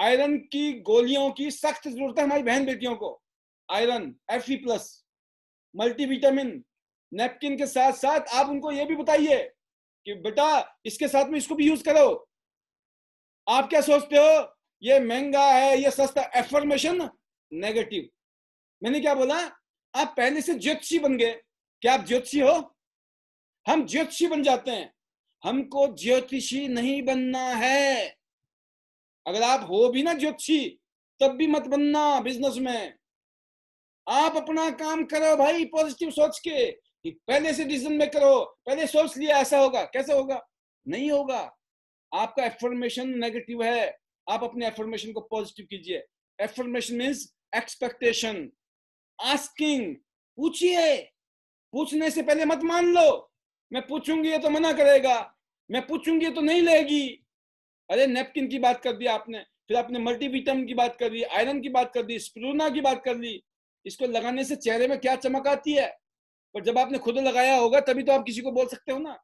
आयरन की गोलियों की सख्त जरूरत है हमारी बहन बेटियों को iron F plus multivitamin napkin के साथ साथ आप उनको ये भी बताइए कि बेटा इसके साथ में इसको भी यूज करो आप क्या सोचते हो ये महंगा है ये सस्ता एफर्मेशन नेगेटिव मैंने क्या बोला आप पहले से ज्योतिषी बन गए क्या आप ज्योतिषी हो हम ज्योतिषी बन जाते हैं हमको ज्योतिषी नहीं बनना है अगर आप हो भी ना ज्योतिषी तब भी मत बनना बिजनेस में आप अपना काम करो भाई पॉजिटिव सोच के कि पहले से डिसीजन में करो पहले सोच लिया ऐसा होगा कैसे होगा नहीं होगा आपका एफर्मेशन नेगेटिव है आप अपने एफर्मेशन को पॉजिटिव कीजिए एफर्मेशन मीन्स एक्सपेक्टेशन आस्किंग पूछिए पूछने से पहले मत मान लो मैं पूछूंगी तो मना करेगा मैं पूछूंगी तो नहीं लेगी अरे नेपकिन की बात कर दी आपने फिर आपने मल्टीविटामिन की बात कर दी आयरन की बात कर दी स्प्रूना की बात कर ली इसको लगाने से चेहरे में क्या चमक आती है पर जब आपने खुद लगाया होगा तभी तो आप किसी को बोल सकते हो ना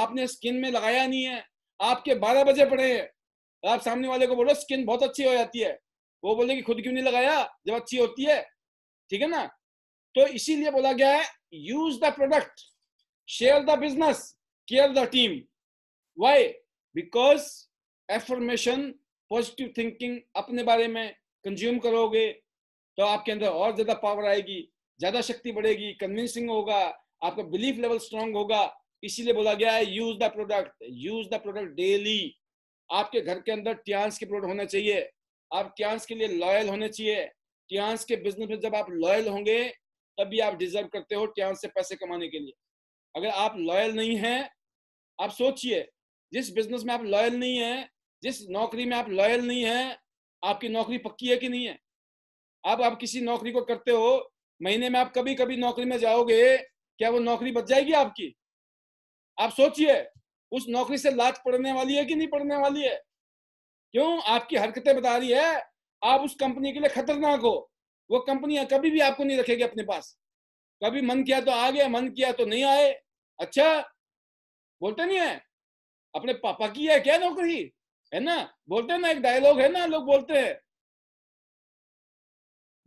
आपने स्किन में लगाया नहीं है आपके बारह बजे पड़े हैं आप सामने वाले को बोलो स्किन बहुत अच्छी हो जाती है वो बोले कि खुद क्यों नहीं लगाया जब अच्छी होती है ठीक है ना तो इसीलिए बोला गया है use the product share the business care the team why because affirmation positive thinking अपने बारे में कंज्यूम करोगे तो आपके अंदर और ज्यादा पावर आएगी ज्यादा शक्ति बढ़ेगी कन्विंसिंग होगा आपका बिलीफ लेवल स्ट्रांग होगा इसीलिए बोला गया है use the product use the product daily आपके घर के अंदर ट्यांस के प्रोडक्ट होना चाहिए आप ट्यांस के लिए लॉयल होने चाहिए ट्यांस के बिजनेस में जब आप लॉयल होंगे तभी आप डिजर्व करते हो ट्यांस से पैसे कमाने के लिए अगर आप लॉयल नहीं हैं आप सोचिए जिस बिजनेस में आप लॉयल नहीं है जिस नौकरी में आप लॉयल नहीं है आपकी नौकरी पक्की है कि नहीं है आप आप किसी नौकरी को करते हो महीने में आप कभी कभी नौकरी में जाओगे क्या वो नौकरी बच जाएगी आपकी आप सोचिए उस नौकरी से लाच पड़ने वाली है कि नहीं पड़ने वाली है क्यों आपकी हरकतें बता रही है आप उस कंपनी के लिए खतरनाक हो वो कंपनी कभी भी आपको नहीं रखेगी अपने पास कभी मन किया तो आ गया मन किया तो नहीं आए अच्छा बोलते नहीं है अपने पापा की है क्या नौकरी है ना बोलते ना एक डायलॉग है ना लोग बोलते हैं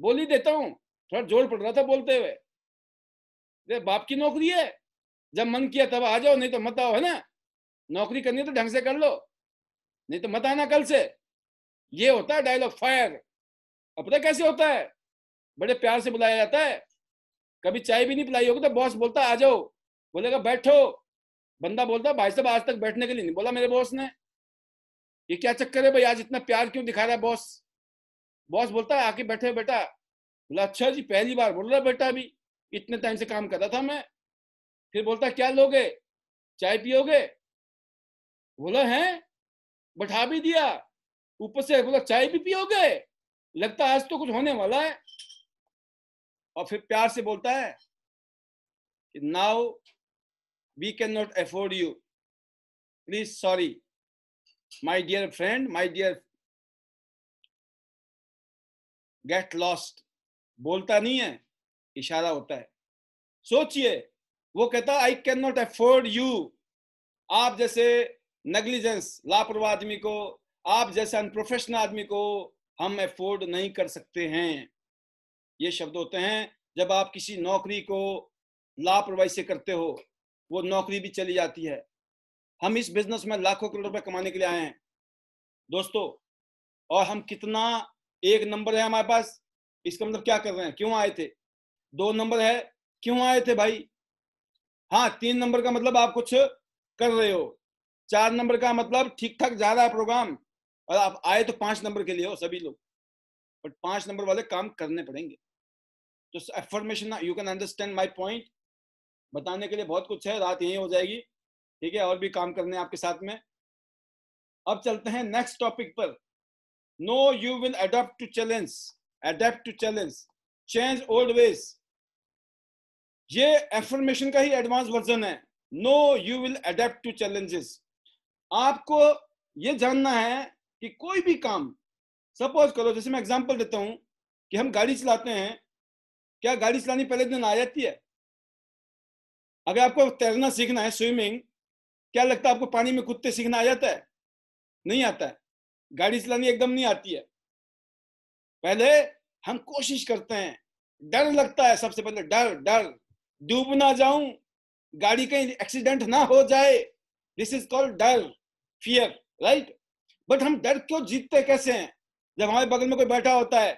बोली देता हूं थोड़ा जोर पड़ रहा था बोलते हुए अरे बाप की नौकरी है जब मन किया तब आ जाओ नहीं तो मत आओ है ना नौकरी करनी है तो ढंग से कर लो नहीं तो मत आना कल से ये होता है डायलॉग फायर अब पता कैसे होता है बड़े प्यार से बुलाया जाता है कभी चाय भी नहीं पिलाई होगी तो बॉस बोलता आ जाओ बोलेगा बैठो बंदा बोलता भाई साहब आज तक बैठने के लिए नहीं बोला मेरे बॉस ने ये क्या चक्कर है भाई आज इतना प्यार क्यों दिखा रहा है बॉस बॉस बोलता है आके बैठे बेटा बोला अच्छा जी पहली बार बोल रहा बेटा अभी इतने टाइम से काम कर रहा था मैं फिर बोलता क्या लोगे चाय पियोगे बोला है बैठा भी दिया ऊपर से बोला चाय भी पियोगे लगता आज तो कुछ होने वाला है और फिर प्यार से बोलता है कि now we can not afford you please sorry my dear friend my dear get lost बोलता नहीं है इशारा होता है सोचिए वो कहता I can not afford you आप जैसे नेग्लिजेंस लापरवाह आदमी को आप जैसे अनप्रोफेशनल आदमी को हम एफोर्ड नहीं कर सकते हैं ये शब्द होते हैं जब आप किसी नौकरी को लापरवाही से करते हो वो नौकरी भी चली जाती है हम इस बिजनेस में लाखों करोड़ रुपए कमाने के लिए आए हैं दोस्तों और हम कितना एक नंबर है हमारे पास इसका मतलब क्या कर रहे हैं क्यों आए थे दो नंबर है क्यों आए थे भाई हाँ तीन नंबर का मतलब आप कुछ कर रहे हो चार नंबर का मतलब ठीक ठाक जा रहा है प्रोग्राम और आप आए तो पांच नंबर के लिए हो सभी लोग बट पांच नंबर वाले काम करने पड़ेंगे तो affirmation you can understand my point बताने के लिए बहुत कुछ है रात यही हो जाएगी ठीक है और भी काम करने आपके साथ में अब चलते हैं नेक्स्ट टॉपिक पर no you will adopt to challenge adapt to challenge change old ways ये एफर्मेशन का ही एडवांस वर्जन है no you will adapt to challenges आपको ये जानना है कि कोई भी काम सपोज करो जैसे मैं एग्जांपल देता हूं कि हम गाड़ी चलाते हैं क्या गाड़ी चलानी पहले दिन आ जाती है अगर आपको तैरना सीखना है स्विमिंग क्या लगता है आपको पानी में कूदते सीखना आ जाता है नहीं आता है गाड़ी चलानी एकदम नहीं आती है पहले हम कोशिश करते हैं डर लगता है सबसे पहले डर डर डूब ना जाऊं गाड़ी कहीं एक्सीडेंट ना हो जाए दिस इज कॉल्ड डर फियर राइट बट हम डर क्यों जीतते कैसे हैं जब हमारे बगल में कोई बैठा होता है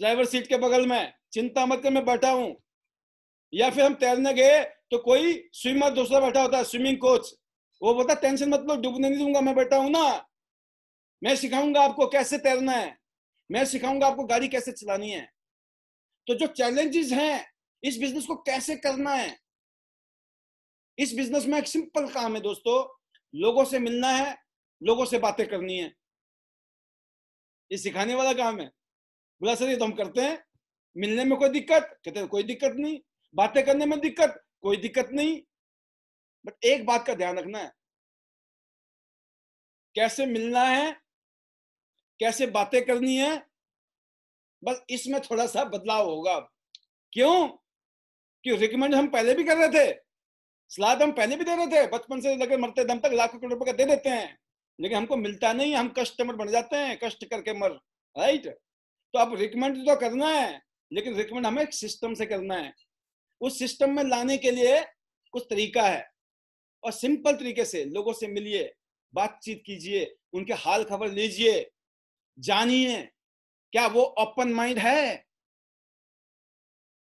ड्राइवर सीट के बगल में चिंता मत कर मैं बैठा हूं या फिर हम तैरने गए तो कोई स्विमर दूसरा बैठा होता है स्विमिंग कोच वो बोलता टेंशन मत लो डूबने नहीं दूंगा मैं बैठा हूं ना मैं सिखाऊंगा आपको कैसे तैरना है मैं सिखाऊंगा आपको गाड़ी कैसे चलानी है तो जो चैलेंजेस हैं इस बिजनेस को कैसे करना है इस बिजनेस में एक सिंपल काम है दोस्तों लोगों से मिलना है लोगों से बातें करनी है ये सिखाने वाला काम है बोला सर ये तो हम करते हैं मिलने में कोई दिक्कत कहते कोई दिक्कत नहीं बातें करने में दिक्कत कोई दिक्कत नहीं बट एक बात का ध्यान रखना है कैसे मिलना है कैसे बातें करनी है बस इसमें थोड़ा सा बदलाव होगा क्यों कि रिकमेंड हम पहले भी कर रहे थे सलाह हम पहले भी दे रहे थे बचपन से लेकर मरते दम तक लाखों करोड़ रुपए का दे देते हैं लेकिन हमको मिलता नहीं हम कस्टमर बन जाते हैं कष्ट करके मर राइट तो अब रिकमेंड तो करना है लेकिन रिकमेंड हमें सिस्टम से करना है उस सिस्टम में लाने के लिए कुछ तरीका है और सिंपल तरीके से लोगों से मिलिए बातचीत कीजिए उनके हाल खबर लीजिए जानिए क्या वो ओपन माइंड है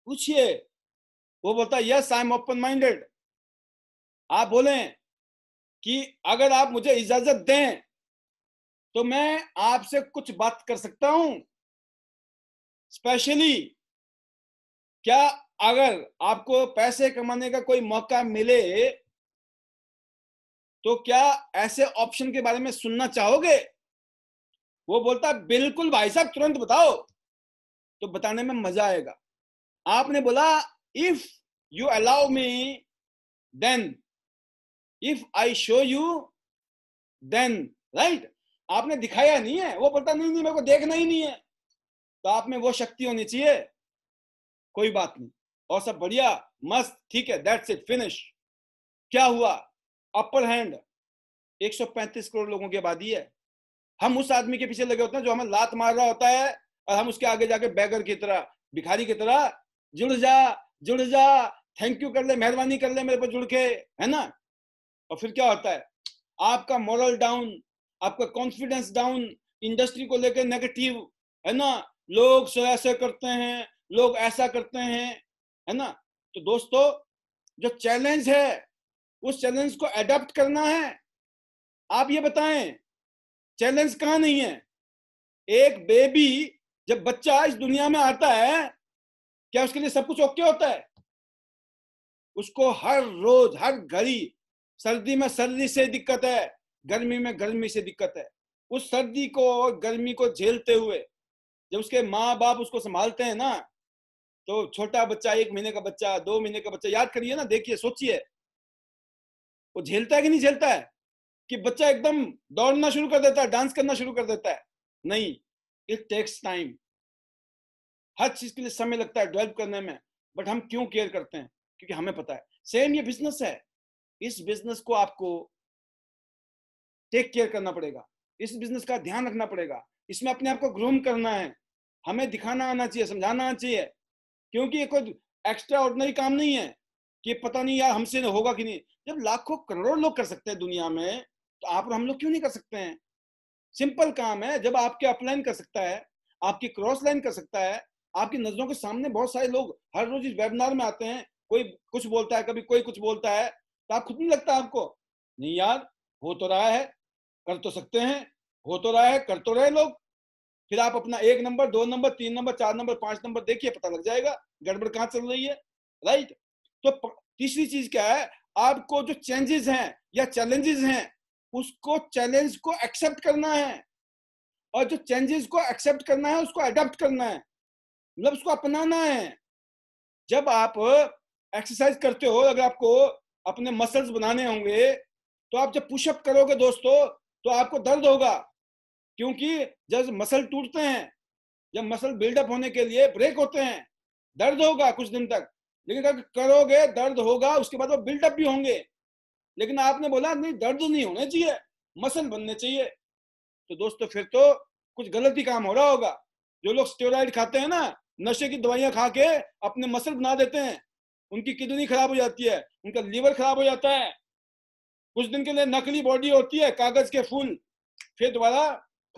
पूछिए वो बोलता yes I am open minded आप बोले कि अगर आप मुझे इजाजत दें तो मैं आपसे कुछ बात कर सकता हूं स्पेशली क्या अगर आपको पैसे कमाने का कोई मौका मिले तो क्या ऐसे ऑप्शन के बारे में सुनना चाहोगे वो बोलता बिल्कुल भाई साहब तुरंत बताओ तो बताने में मजा आएगा आपने बोला if you allow me then if I show you then right आपने दिखाया नहीं है वो बोलता नहीं नहीं मेरे को देखना ही नहीं है तो आप में वो शक्ति होनी चाहिए कोई बात नहीं और सब बढ़िया मस्त ठीक है दैट्स इट फिनिश क्या हुआ अपर हैंड 135 करोड़ लोगों की आबादी है हम उस आदमी के पीछे लगे होते हैं जो हमें लात मार रहा होता है और हम उसके आगे जाके बैगर की तरह भिखारी की तरह जुड़ जा जुड़ जा थैंक यू कर ले मेहरबानी कर ले मेरे पर जुड़ के है ना और फिर क्या होता है आपका मॉरल डाउन आपका कॉन्फिडेंस डाउन इंडस्ट्री को लेकर नेगेटिव है ना लोग सो ऐसे करते हैं लोग ऐसा करते हैं है ना तो दोस्तों जो चैलेंज है उस चैलेंज को एडेप्ट करना है आप ये बताएं चैलेंज कहाँ नहीं है एक बेबी जब बच्चा इस दुनिया में आता है क्या उसके लिए सब कुछ ओके होता है उसको हर रोज हर घड़ी सर्दी में सर्दी से दिक्कत है गर्मी में गर्मी से दिक्कत है उस सर्दी को और गर्मी को झेलते हुए जब उसके माँ बाप उसको संभालते हैं ना तो छोटा बच्चा एक महीने का बच्चा दो महीने का बच्चा याद करिए ना देखिए सोचिए वो झेलता है कि नहीं झेलता है कि बच्चा एकदम दौड़ना शुरू कर देता है डांस करना शुरू कर देता है नहीं इट टेक्स टाइम हर चीज के लिए समय लगता है डेवलप करने में बट हम क्यों केयर करते हैं क्योंकि हमें पता है सेम ये बिजनेस है इस बिजनेस को आपको टेक केयर करना पड़ेगा इस बिजनेस का ध्यान रखना पड़ेगा इसमें अपने आप को ग्रूम करना है हमें दिखाना आना चाहिए समझाना आना चाहिए क्योंकि ये कोई एक्स्ट्रा ऑर्डनरी काम नहीं है कि पता नहीं यार हमसे होगा कि नहीं जब लाखों करोड़ लोग कर सकते हैं दुनिया में तो आप और हम लोग क्यों नहीं कर सकते हैं सिंपल काम है जब आपके अपलाइन कर सकता है आपकी क्रॉस लाइन कर सकता है आपकी नजरों के सामने बहुत सारे लोग हर रोज इस वेबिनार में आते हैं कोई कुछ बोलता है कभी कोई कुछ बोलता है तो आप खुद नहीं लगता आपको नहीं यार हो तो रहा है कर तो सकते हैं हो तो रहा है कर तो रहे लोग फिर आप अपना एक नंबर दो नंबर तीन नंबर चार नंबर पांच नंबर देखिए पता लग जाएगा गड़बड़ कहाँ चल रही है राइट तो तीसरी चीज क्या है आपको जो चेंजेस हैं या चैलेंजेस हैं उसको चैलेंज को एक्सेप्ट करना है और जो चेंजेस को एक्सेप्ट करना है उसको अडेप्ट करना है मतलब उसको अपनाना है जब आप एक्सरसाइज करते हो अगर आपको अपने मसल्स बनाने होंगे तो आप जब पुशअप करोगे दोस्तों तो आपको दर्द होगा क्योंकि जब मसल टूटते हैं जब मसल बिल्डअप होने के लिए ब्रेक होते हैं दर्द होगा कुछ दिन तक लेकिन अगर करोगे दर्द होगा उसके बाद वो बिल्डअप भी होंगे लेकिन आपने बोला नहीं दर्द नहीं होने चाहिए मसल बनने चाहिए तो दोस्तों तो फिर तो कुछ गलत ही काम हो रहा होगा जो लोग स्टेराइड खाते हैं ना नशे की दवाइयां खा के अपने मसल बना देते हैं उनकी किडनी खराब हो जाती है उनका लीवर खराब हो जाता है कुछ दिन के लिए नकली बॉडी होती है कागज के फूल फिर दोबारा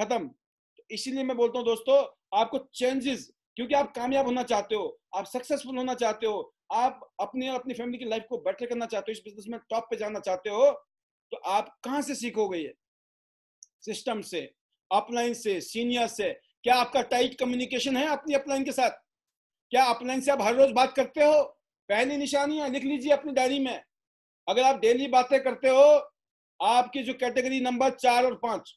खत्म तो इसीलिए मैं बोलता हूँ दोस्तों आपको चेंजेस क्योंकि आप कामयाब होना चाहते हो आप सक्सेसफुल होना चाहते हो आप अपने और अपनी फैमिली की लाइफ को बेटर करना चाहते हो इस बिजनेस में टॉप पे जाना चाहते हो तो आप कहाँ से सीखोगे ये सिस्टम से अपलाइन से सीनियर से क्या आपका टाइट कम्युनिकेशन है अपनी अपलाइन के साथ क्या अपलाइन से आप हर रोज बात करते हो पहली निशानी है लिख लीजिए अपनी डायरी में अगर आप डेली बातें करते हो आपकी जो कैटेगरी नंबर चार और पांच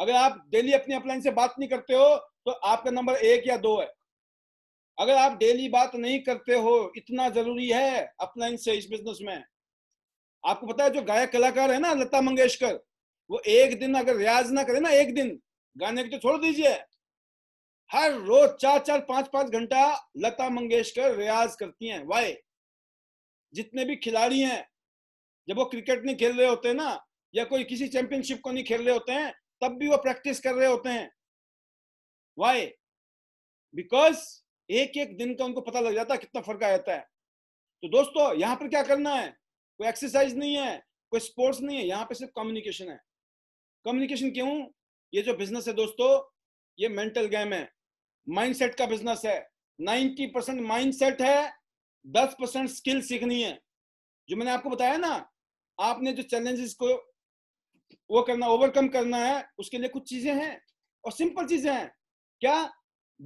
अगर आप डेली अपने अपलाइन से बात नहीं करते हो तो आपका नंबर एक या दो है अगर आप डेली बात नहीं करते हो इतना जरूरी है अपना इनसे इस बिजनेस में आपको पता है जो गायक कलाकार है ना लता मंगेशकर वो एक दिन अगर रियाज ना करे ना एक दिन गाने के तो छोड़ दीजिए हर रोज चार चार पांच पांच घंटा लता मंगेशकर रियाज करती हैं वाई जितने भी खिलाड़ी हैं जब वो क्रिकेट नहीं खेल रहे होते हैं ना या कोई किसी चैंपियनशिप को नहीं खेल रहे होते हैं तब भी वो प्रैक्टिस कर रहे होते हैं वाई बिकॉज एक एक दिन का उनको पता लग जाता है कितना फर्क आ जाता है तो दोस्तों यहाँ पर क्या करना है कोई एक्सरसाइज नहीं है कोई स्पोर्ट्स नहीं है यहाँ पे सिर्फ कम्युनिकेशन है कम्युनिकेशन क्यों ये जो बिजनेस है दोस्तों ये मेंटल गेम है माइंडसेट का बिजनेस है 90 परसेंट माइंड है 10 परसेंट स्किल सीखनी है जो मैंने आपको बताया ना आपने जो चैलेंजेस को वो करना ओवरकम करना है उसके लिए कुछ चीजें हैं और सिंपल चीजें हैं क्या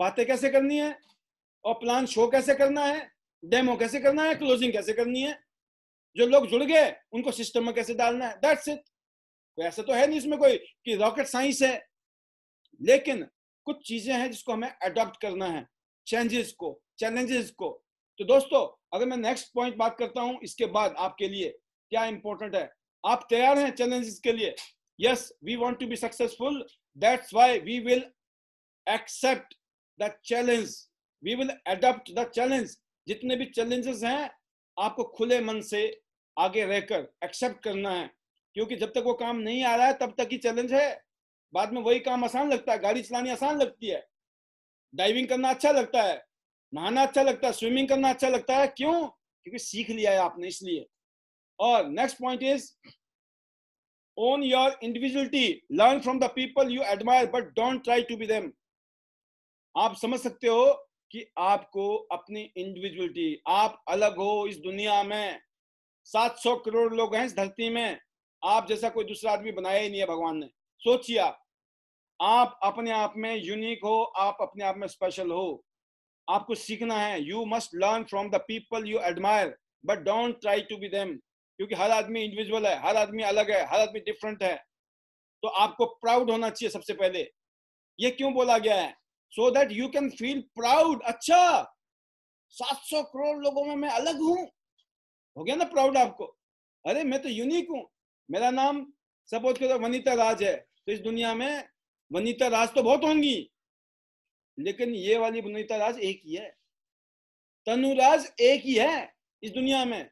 बातें कैसे करनी है और प्लान शो कैसे करना है डेमो कैसे करना है क्लोजिंग कैसे करनी है जो लोग जुड़ गए उनको सिस्टम में कैसे डालना है दैट्स इट तो ऐसा तो है नहीं इसमें कोई कि रॉकेट साइंस है लेकिन कुछ चीजें हैं जिसको हमें अडॉप्ट करना है चेंजेस को चैलेंजेस को तो दोस्तों अगर मैं नेक्स्ट पॉइंट बात करता हूं इसके बाद आपके लिए क्या इंपॉर्टेंट है आप तैयार हैं चैलेंजेस के लिए yes we want to be successful that's why we will accept the challenge we will adapt the challenge जितने भी चैलेंजेस हैं आपको खुले मन से आगे रहकर एक्सेप्ट करना है क्योंकि जब तक वो काम नहीं आ रहा है तब तक ही चैलेंज है बाद में वही काम आसान लगता है गाड़ी चलानी आसान लगती है डाइविंग करना अच्छा लगता है नहाना अच्छा लगता है स्विमिंग करना अच्छा लगता है क्यों क्योंकि सीख लिया है आपने इसलिए और next point is own your individuality learn from the people you admire but don't try to be them आप समझ सकते हो कि आपको अपनी इंडिविजुअलिटी आप अलग हो इस दुनिया में 700 करोड़ लोग हैं इस धरती में आप जैसा कोई दूसरा आदमी बनाया ही नहीं है भगवान ने सोचिए आप अपने आप में यूनिक हो आप अपने आप में स्पेशल हो आपको सीखना है you must learn from the people you admire but don't try to be them क्योंकि हर आदमी इंडिविजुअल है हर आदमी अलग है हर आदमी डिफरेंट है तो आपको प्राउड होना चाहिए सबसे पहले ये क्यों बोला गया है so that you can feel proud अच्छा 700 करोड़ लोगों में मैं अलग हूं हो गया ना प्राउड आपको अरे मैं तो यूनिक हूं मेरा नाम सपोज करो वनीता राज है तो इस दुनिया में वनीता राज तो बहुत होंगी लेकिन ये वाली वनीता राज एक ही है तनुराज एक ही है इस दुनिया में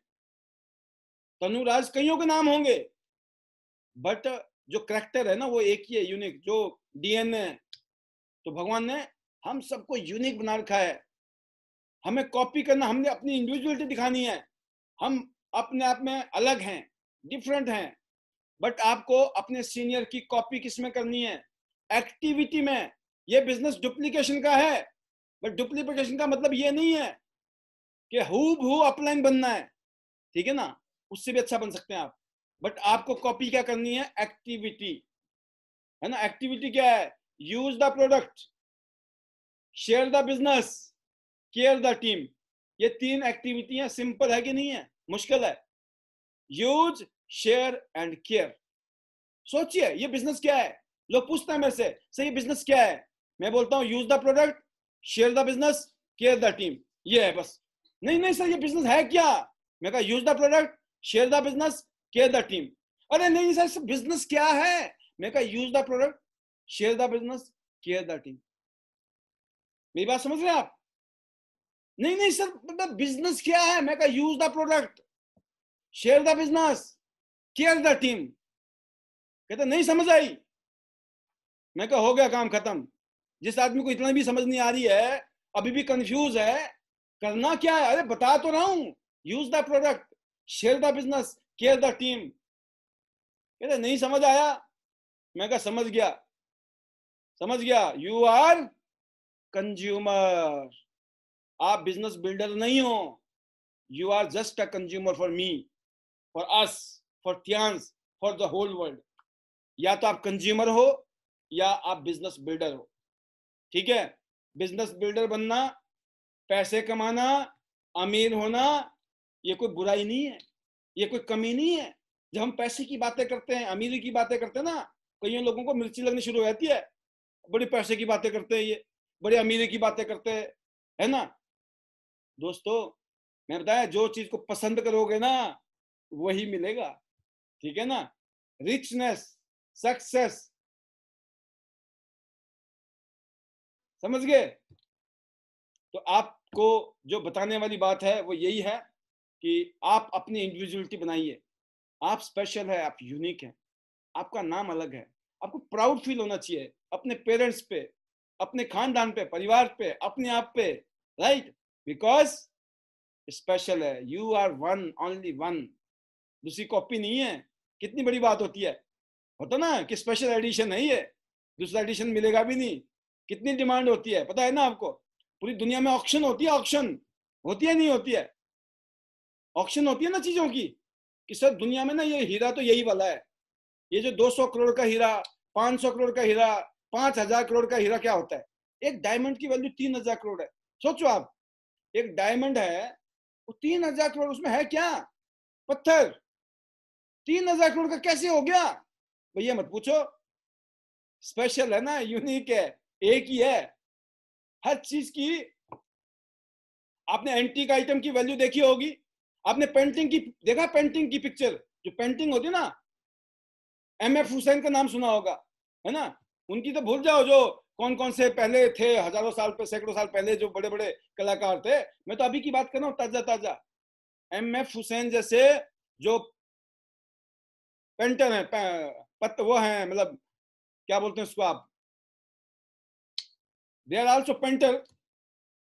तनुराज कईयों के नाम होंगे बट जो करेक्टर है ना वो एक ही है यूनिक जो डीएनए तो भगवान ने हम सबको यूनिक बना रखा है हमें कॉपी करना हमने अपनी इंडिविजुअलिटी दिखानी है हम अपने आप में अलग हैं डिफरेंट हैं बट आपको अपने सीनियर की कॉपी किस में करनी है एक्टिविटी में ये बिजनेस डुप्लीकेशन का है बट डुप्लीकेशन का मतलब ये नहीं है कि हु भू अपलाइन बनना है ठीक है ना उससे भी अच्छा बन सकते हैं आप बट आपको कॉपी क्या करनी है एक्टिविटी है ना एक्टिविटी क्या है use the product share the business care the team ये तीन एक्टिविटीयां सिंपल है कि नहीं है मुश्किल है यूज शेयर एंड केयर सोचिए ये बिजनेस क्या है लोग पूछते हैं मेरे से सर बिजनेस क्या है मैं बोलता हूं use the product share the business care the team ये है बस नहीं नहीं सर ये बिजनेस है क्या मैं कहा use the product share the business care the team अरे नहीं सर बिजनेस क्या है मैं कहा use the product share the business care the team मेरी बात समझ रहे आप नहीं नहीं सर मतलब बिजनेस क्या है मैं कहा use the product share the business care the team कहते नहीं समझ आई मैं कहा हो गया काम खत्म जिस आदमी को इतना भी समझ नहीं आ रही है अभी भी कंफ्यूज है करना क्या है अरे बता तो रहा हूं use the product share the business care the team कहते नहीं समझ आया मैं कहा समझ गया समझ गया यू आर कंज्यूमर आप बिजनेस बिल्डर नहीं हो you are just a consumer for me for us for Tiens for the whole world या तो आप कंज्यूमर हो या आप बिजनेस बिल्डर हो ठीक है बिजनेस बिल्डर बनना पैसे कमाना अमीर होना ये कोई बुराई नहीं है ये कोई कमी नहीं है जब हम पैसे की बातें करते हैं अमीरी की बातें करते हैं ना कई लोगों को मिर्ची लगनी शुरू हो जाती है बड़े पैसे की बातें करते हैं ये बड़े अमीरी की बातें करते हैं है ना दोस्तों मैं बताया जो चीज को पसंद करोगे ना वही मिलेगा ठीक है ना रिचनेस सक्सेस समझ गए तो आपको जो बताने वाली बात है वो यही है कि आप अपनी इंडिविजुअलिटी बनाइए आप स्पेशल है आप यूनिक है आपका नाम अलग है आपको प्राउड फील होना चाहिए अपने पेरेंट्स पे अपने खानदान पे परिवार पे अपने आप पे राइट बिकॉज स्पेशल है you are one only one दूसरी कॉपी नहीं है कितनी बड़ी बात होती है होता ना कि स्पेशल एडिशन है दूसरा एडिशन मिलेगा भी नहीं कितनी डिमांड होती है पता है ना आपको पूरी दुनिया में ऑप्शन होती है ऑप्शन होती है नहीं होती है ऑप्शन होती है ना चीजों की कि सर दुनिया में ना ये हीरा तो यही वाला है ये जो 200 करोड़ का हीरा 500 करोड़ का हीरा 5000 करोड़ का हीरा क्या होता है एक डायमंड की वैल्यू 3000 करोड़ है सोचो आप एक डायमंड है वो तीन हजार करोड़ उसमें है क्या पत्थर तीन हजार करोड़ का कैसे हो गया भैया मत पूछो स्पेशल है ना यूनिक है एक ही है हर चीज की आपने एंटीक आइटम की वैल्यू देखी होगी आपने पेंटिंग की देखा पेंटिंग की पिक्चर जो पेंटिंग होती है ना एम एफ हुसैन का नाम सुना होगा है ना उनकी तो भूल जाओ जो कौन कौन से पहले थे हजारों साल पे सैकड़ों साल पहले जो बड़े बड़े कलाकार थे मैं तो अभी की बात कर रहा हूँ ताजा ताजा एम एफ हुसैन जैसे जो पेंटर है पत वो है मतलब क्या बोलते हैं उसको आप दे आर ऑल्सो पेंटर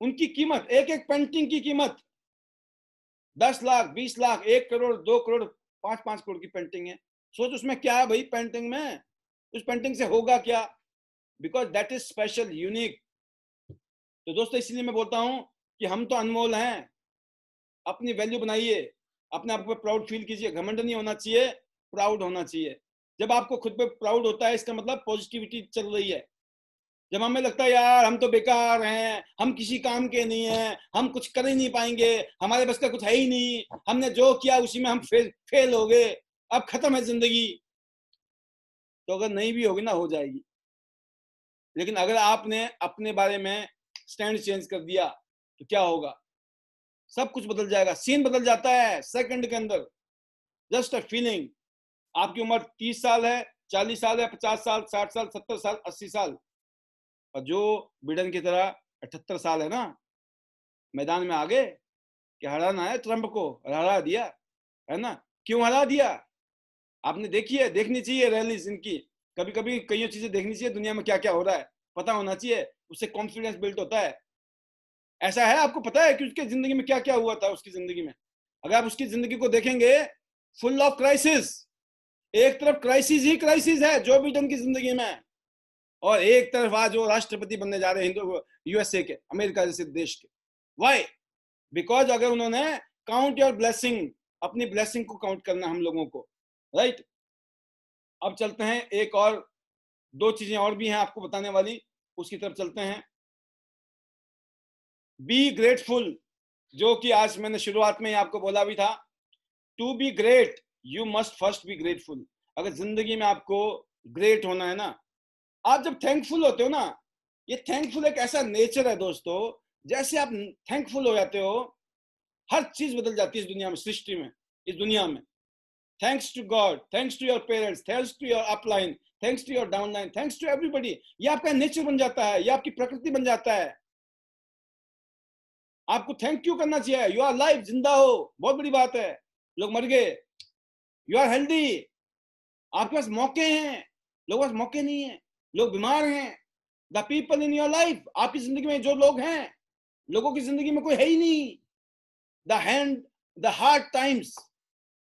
उनकी कीमत एक एक पेंटिंग की कीमत दस लाख बीस लाख एक करोड़ दो करोड़ पांच पांच करोड़ की पेंटिंग है सोच उसमें क्या है भाई पेंटिंग में उस पेंटिंग से होगा क्या because that is special unique तो दोस्तों इसलिए मैं बोलता हूं कि हम तो अनमोल हैं अपनी वैल्यू बनाइए अपने आप पर प्राउड फील कीजिए घमंड नहीं होना चाहिए प्राउड होना चाहिए जब आपको खुद पे प्राउड होता है इसका मतलब पॉजिटिविटी चल रही है जब हमें लगता है यार हम तो बेकार हैं हम किसी काम के नहीं हैं हम कुछ कर ही नहीं पाएंगे हमारे बस का कुछ है ही नहीं हमने जो किया उसी में हम फेल फेल हो गए अब खत्म है जिंदगी तो अगर नहीं भी होगी ना हो जाएगी लेकिन अगर आपने अपने बारे में स्टैंड चेंज कर दिया तो क्या होगा सब कुछ बदल जाएगा सीन बदल जाता है सेकंड के अंदर जस्ट अ फीलिंग आपकी उम्र तीस साल है चालीस साल है पचास साल साठ साल सत्तर साल अस्सी साल और जो बिडन की तरह अठहत्तर साल है ना मैदान में आगे कि हराना है ट्रंप को हरा दिया है ना क्यों हरा दिया आपने देखी है देखनी चाहिए रैली इनकी कभी कभी कई चीजें देखनी चाहिए दुनिया में क्या क्या हो रहा है पता होना चाहिए उससे कॉन्फिडेंस बिल्ट होता है ऐसा है आपको पता है कि उसके जिंदगी में क्या क्या हुआ था उसकी जिंदगी में अगर आप उसकी जिंदगी को देखेंगे फुल ऑफ क्राइसिस एक तरफ क्राइसिस ही क्राइसिस है जो बिटन की जिंदगी में और एक तरफ आज वो राष्ट्रपति बनने जा रहे हैं हिंदू यूएसए के अमेरिका जैसे देश के वाई बिकॉज अगर उन्होंने काउंट योर ब्लेसिंग अपनी ब्लेसिंग को काउंट करना हम लोगों को राइट अब चलते हैं एक और दो चीजें और भी हैं आपको बताने वाली उसकी तरफ चलते हैं बी ग्रेटफुल जो कि आज मैंने शुरुआत में ही आपको बोला भी था to be great you must first be grateful अगर जिंदगी में आपको ग्रेट होना है ना आप जब थैंकफुल होते हो ना ये थैंकफुल एक ऐसा नेचर है दोस्तों जैसे आप थैंकफुल हो जाते हो हर चीज बदल जाती है इस दुनिया में सृष्टि में इस दुनिया में thanks to God, thanks to your parents, thanks to your upline, thanks to your downline, thanks to everybody. ये आपका नेचर बन जाता है ये आपकी प्रकृति बन जाता है आपको थैंक यू करना चाहिए यू आर लाइफ जिंदा हो बहुत बड़ी बात है लोग मर गए यू आर हेल्दी आपके पास मौके हैं लोगों पास मौके नहीं है लोग बीमार हैं the people in your life आपकी जिंदगी में जो लोग हैं लोगों की जिंदगी में कोई है ही नहीं the hand the hard times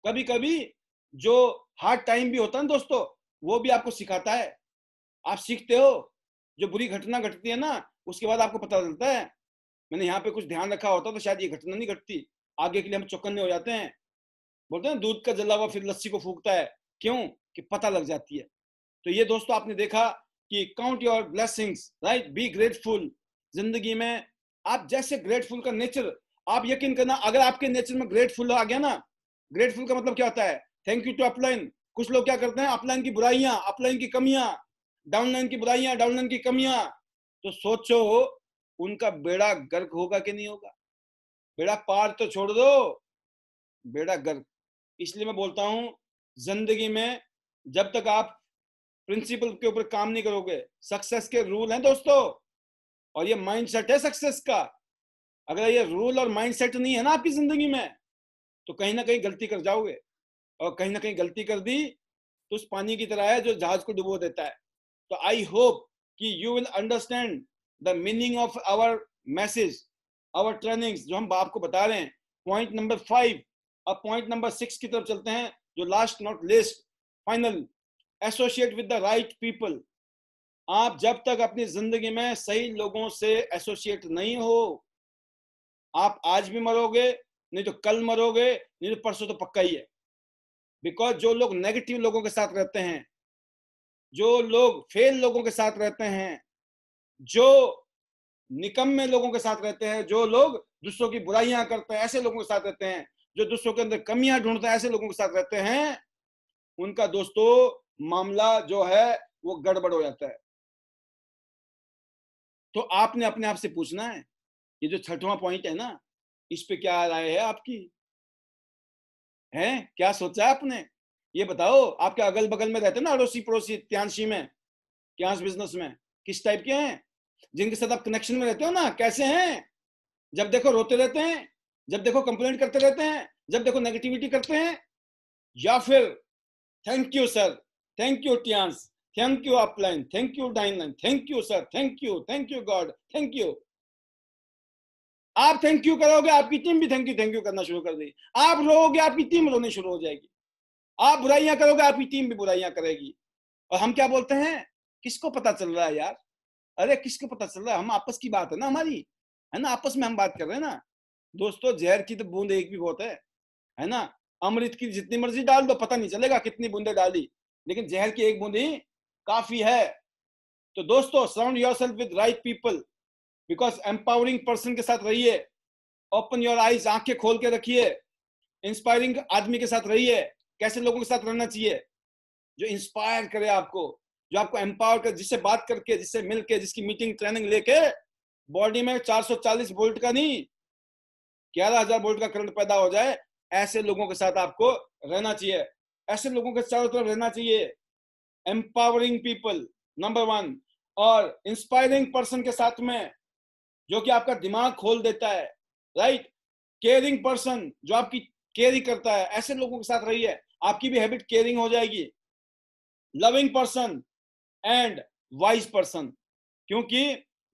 कभी कभी जो हार्ड टाइम भी होता है ना दोस्तों वो भी आपको सिखाता है आप सीखते हो जो बुरी घटना घटती है ना उसके बाद आपको पता चलता है मैंने यहाँ पे कुछ ध्यान रखा होता तो शायद ये घटना नहीं घटती आगे के लिए हम चौकन्ने हो जाते हैं बोलते हैं दूध का जला हुआ फिर लस्सी को फूकता है क्यों कि पता लग जाती है तो ये दोस्तों आपने देखा कि count your blessings right be grateful जिंदगी में आप जैसे ग्रेटफुल का नेचर आप यकीन करना अगर आपके नेचर में ग्रेटफुल आ गया ना ग्रेटफुल का मतलब क्या होता है थैंक यू टू अपलाइन कुछ लोग क्या करते हैं अपलाइन की बुराइयां अपलाइन की कमियां डाउनलाइन की बुराइयां डाउनलाइन की कमियां तो सोचो उनका बेड़ा गर्क होगा कि नहीं होगा बेड़ा पार तो छोड़ दो बेड़ा गर्क इसलिए मैं बोलता हूं जिंदगी में जब तक आप प्रिंसिपल के ऊपर काम नहीं करोगे सक्सेस के रूल हैं दोस्तों और ये माइंडसेट है सक्सेस का अगर ये रूल और माइंडसेट नहीं है ना आपकी जिंदगी में तो कहीं ना कहीं गलती कर जाओगे और कहीं ना कहीं गलती कर दी तो उस पानी की तरह है जो जहाज को डुबो देता है तो आई होप कि you will understand the meaning of our message our training जो हम आपको बता रहे हैं पॉइंट नंबर फाइव अब पॉइंट नंबर सिक्स की तरफ चलते हैं जो last not least final associate with the right people आप जब तक अपनी जिंदगी में सही लोगों से एसोसिएट नहीं हो आप आज भी मरोगे नहीं तो कल मरोगे नहीं तो परसों तो पक्का ही है बिकॉज जो लोग नेगेटिव लोगों के साथ रहते हैं जो लोग फेल लोगों के साथ रहते हैं जो निकम में लोगों के साथ रहते हैं जो लोग दूसरों की बुराइयां करते हैं ऐसे लोगों के साथ रहते हैं जो दूसरों के अंदर कमियां ढूंढते हैं ऐसे लोगों के साथ रहते हैं उनका दोस्तों मामला जो है वो गड़बड़ हो जाता है तो आपने अपने आप से पूछना है ये जो छठवां पॉइंट है ना इस पे क्या राय है आपकी हैं क्या सोचा आपने ये बताओ आपके अगल बगल में रहते ना अड़ोसी पड़ोसी त्यांशी में क्या बिजनेस में किस टाइप के हैं जिनके साथ आप कनेक्शन में रहते हो ना कैसे हैं जब देखो रोते रहते हैं जब देखो कंप्लेंट करते रहते हैं जब देखो नेगेटिविटी करते हैं या फिर thank you sir thank you Tiens thank you upline thank you downline thank you sir thank you thank you God thank you आप थैंक यू करोगे आपकी टीम भी थैंक यू थैंक यू करना शुरू कर देगी आप रोओगे आपकी टीम रोनी शुरू हो जाएगी आप बुराइयां करोगे आपकी टीम भी बुराइयां करेगी और हम क्या बोलते हैं किसको पता चल रहा है यार अरे किसको पता चल रहा है हम आपस की बात है ना हमारी है ना आपस में हम बात कर रहे हैं ना दोस्तों जहर की तो बूंद एक भी बहुत है है ना अमृत की जितनी मर्जी डाल दो पता नहीं चलेगा कितनी बूंदे डाली लेकिन जहर की एक बूंद ही काफी है तो दोस्तों surround yourself with right people because empowering person के साथ रहिए ओपन योर आईज आंखें खोल के रखिए इंस्पायरिंग आदमी के साथ रहिए कैसे लोगों के साथ रहना चाहिए जो इंस्पायर करे आपको जो आपको एम्पावर कर जिससे बात करके जिससे मिलके जिसकी मीटिंग ट्रेनिंग लेके बॉडी में 440 वोल्ट का नहीं ग्यारह हजार वोल्ट का करंट पैदा हो जाए ऐसे लोगों के साथ आपको रहना चाहिए ऐसे लोगों के चारों तरफ रहना चाहिए एम्पावरिंग पीपल नंबर वन और इंस्पायरिंग पर्सन के साथ में जो कि आपका दिमाग खोल देता है राइट केयरिंग पर्सन जो आपकी केयरिंग करता है ऐसे लोगों के साथ रही है आपकी भी हैबिट केयरिंग हो जाएगी loving person and wise person क्योंकि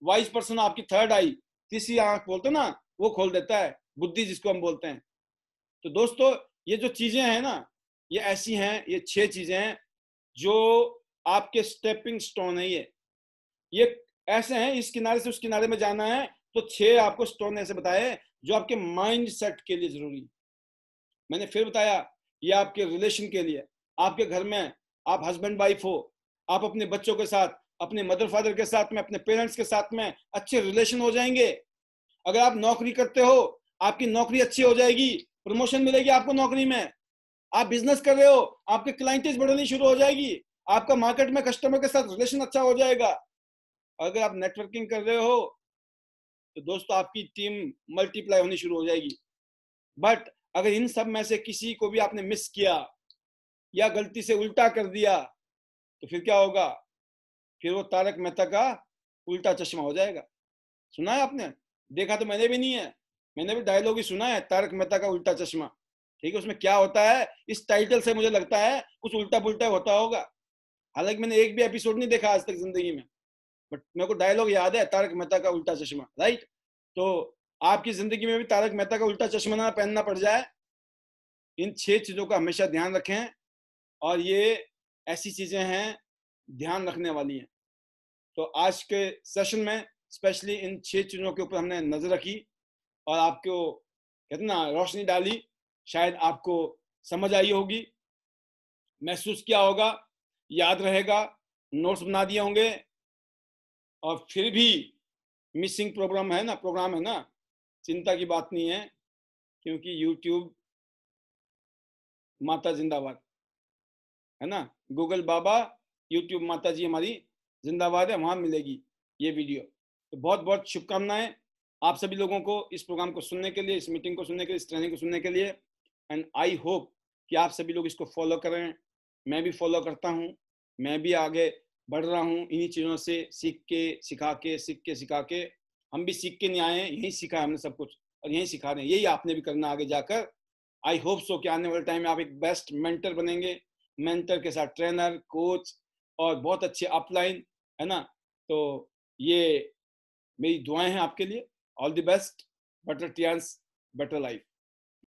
वाइज पर्सन आपकी थर्ड आई तीसरी आंख बोलते ना वो खोल देता है बुद्धि जिसको हम बोलते हैं तो दोस्तों ये जो चीजें हैं ना ये ऐसी हैं ये छह चीजें हैं जो आपके स्टेपिंग स्टोन है ये ये ऐसे हैं इस किनारे से उस किनारे में जाना है तो छह आपको स्टोन ऐसे बताए जो आपके माइंड सेट के लिए जरूरी मैंने फिर बताया ये आपके रिलेशन के लिए आपके घर में आप हस्बैंड वाइफ हो आप अपने बच्चों के साथ अपने मदर फादर के साथ में अपने पेरेंट्स के साथ में अच्छे रिलेशन हो जाएंगे अगर आप नौकरी करते हो आपकी नौकरी अच्छी हो जाएगी प्रमोशन मिलेगी आपको नौकरी में आप बिजनेस कर रहे हो आपके क्लाइंटेज बढ़नी शुरू हो जाएगी आपका मार्केट में कस्टमर के साथ रिलेशन अच्छा हो जाएगा अगर आप नेटवर्किंग कर रहे हो तो दोस्तों आपकी टीम मल्टीप्लाई होनी शुरू हो जाएगी बट अगर इन सब में से किसी को भी आपने मिस किया या गलती से उल्टा कर दिया तो फिर क्या होगा फिर वो तारक मेहता का उल्टा चश्मा हो जाएगा सुना है आपने देखा तो मैंने भी नहीं है मैंने भी डायलॉग ही सुना है तारक मेहता का उल्टा चश्मा ठीक है उसमें क्या होता है इस टाइटल से मुझे लगता है कुछ उल्टा पुलटा होता होगा हालांकि मैंने एक भी एपिसोड नहीं देखा आज तक जिंदगी में बट मेरे को डायलॉग याद है तारक मेहता का उल्टा चश्मा राइट तो आपकी जिंदगी में भी तारक मेहता का उल्टा चश्मा ना पहनना पड़ जाए इन छह चीजों का हमेशा ध्यान रखें और ये ऐसी चीजें हैं ध्यान रखने वाली हैं तो आज के सेशन में स्पेशली इन छह चीजों के ऊपर हमने नजर रखी और आपको कहते ना रोशनी डाली शायद आपको समझ आई होगी महसूस किया होगा याद रहेगा नोट्स बना दिए होंगे और फिर भी मिसिंग प्रोग्राम है ना प्रोग्राम है ना चिंता की बात नहीं है क्योंकि यूट्यूब माता जिंदाबाद है ना गूगल बाबा यूट्यूब माता जी हमारी जिंदाबाद है वहाँ मिलेगी ये वीडियो तो बहुत बहुत शुभकामनाएं आप सभी लोगों को इस प्रोग्राम को सुनने के लिए इस मीटिंग को सुनने के लिए इस ट्रेनिंग को सुनने के लिए एंड आई होप कि आप सभी लोग इसको फॉलो करें मैं भी फॉलो करता हूँ मैं भी आगे बढ़ रहा हूँ इन्हीं चीज़ों से सीख के सिखा के सीख के सिखा के हम भी सीख के नहीं आए हैं यहीं सीखा है हमने सब कुछ और यहीं सिखा रहे हैं यही आपने भी करना आगे जाकर आई होप सो कि आने वाले टाइम में आप एक बेस्ट मेंटर बनेंगे मेंटर के साथ ट्रेनर कोच और बहुत अच्छे अपलाइन है ना तो ये मेरी दुआएं हैं आपके लिए all the best better Tiens better life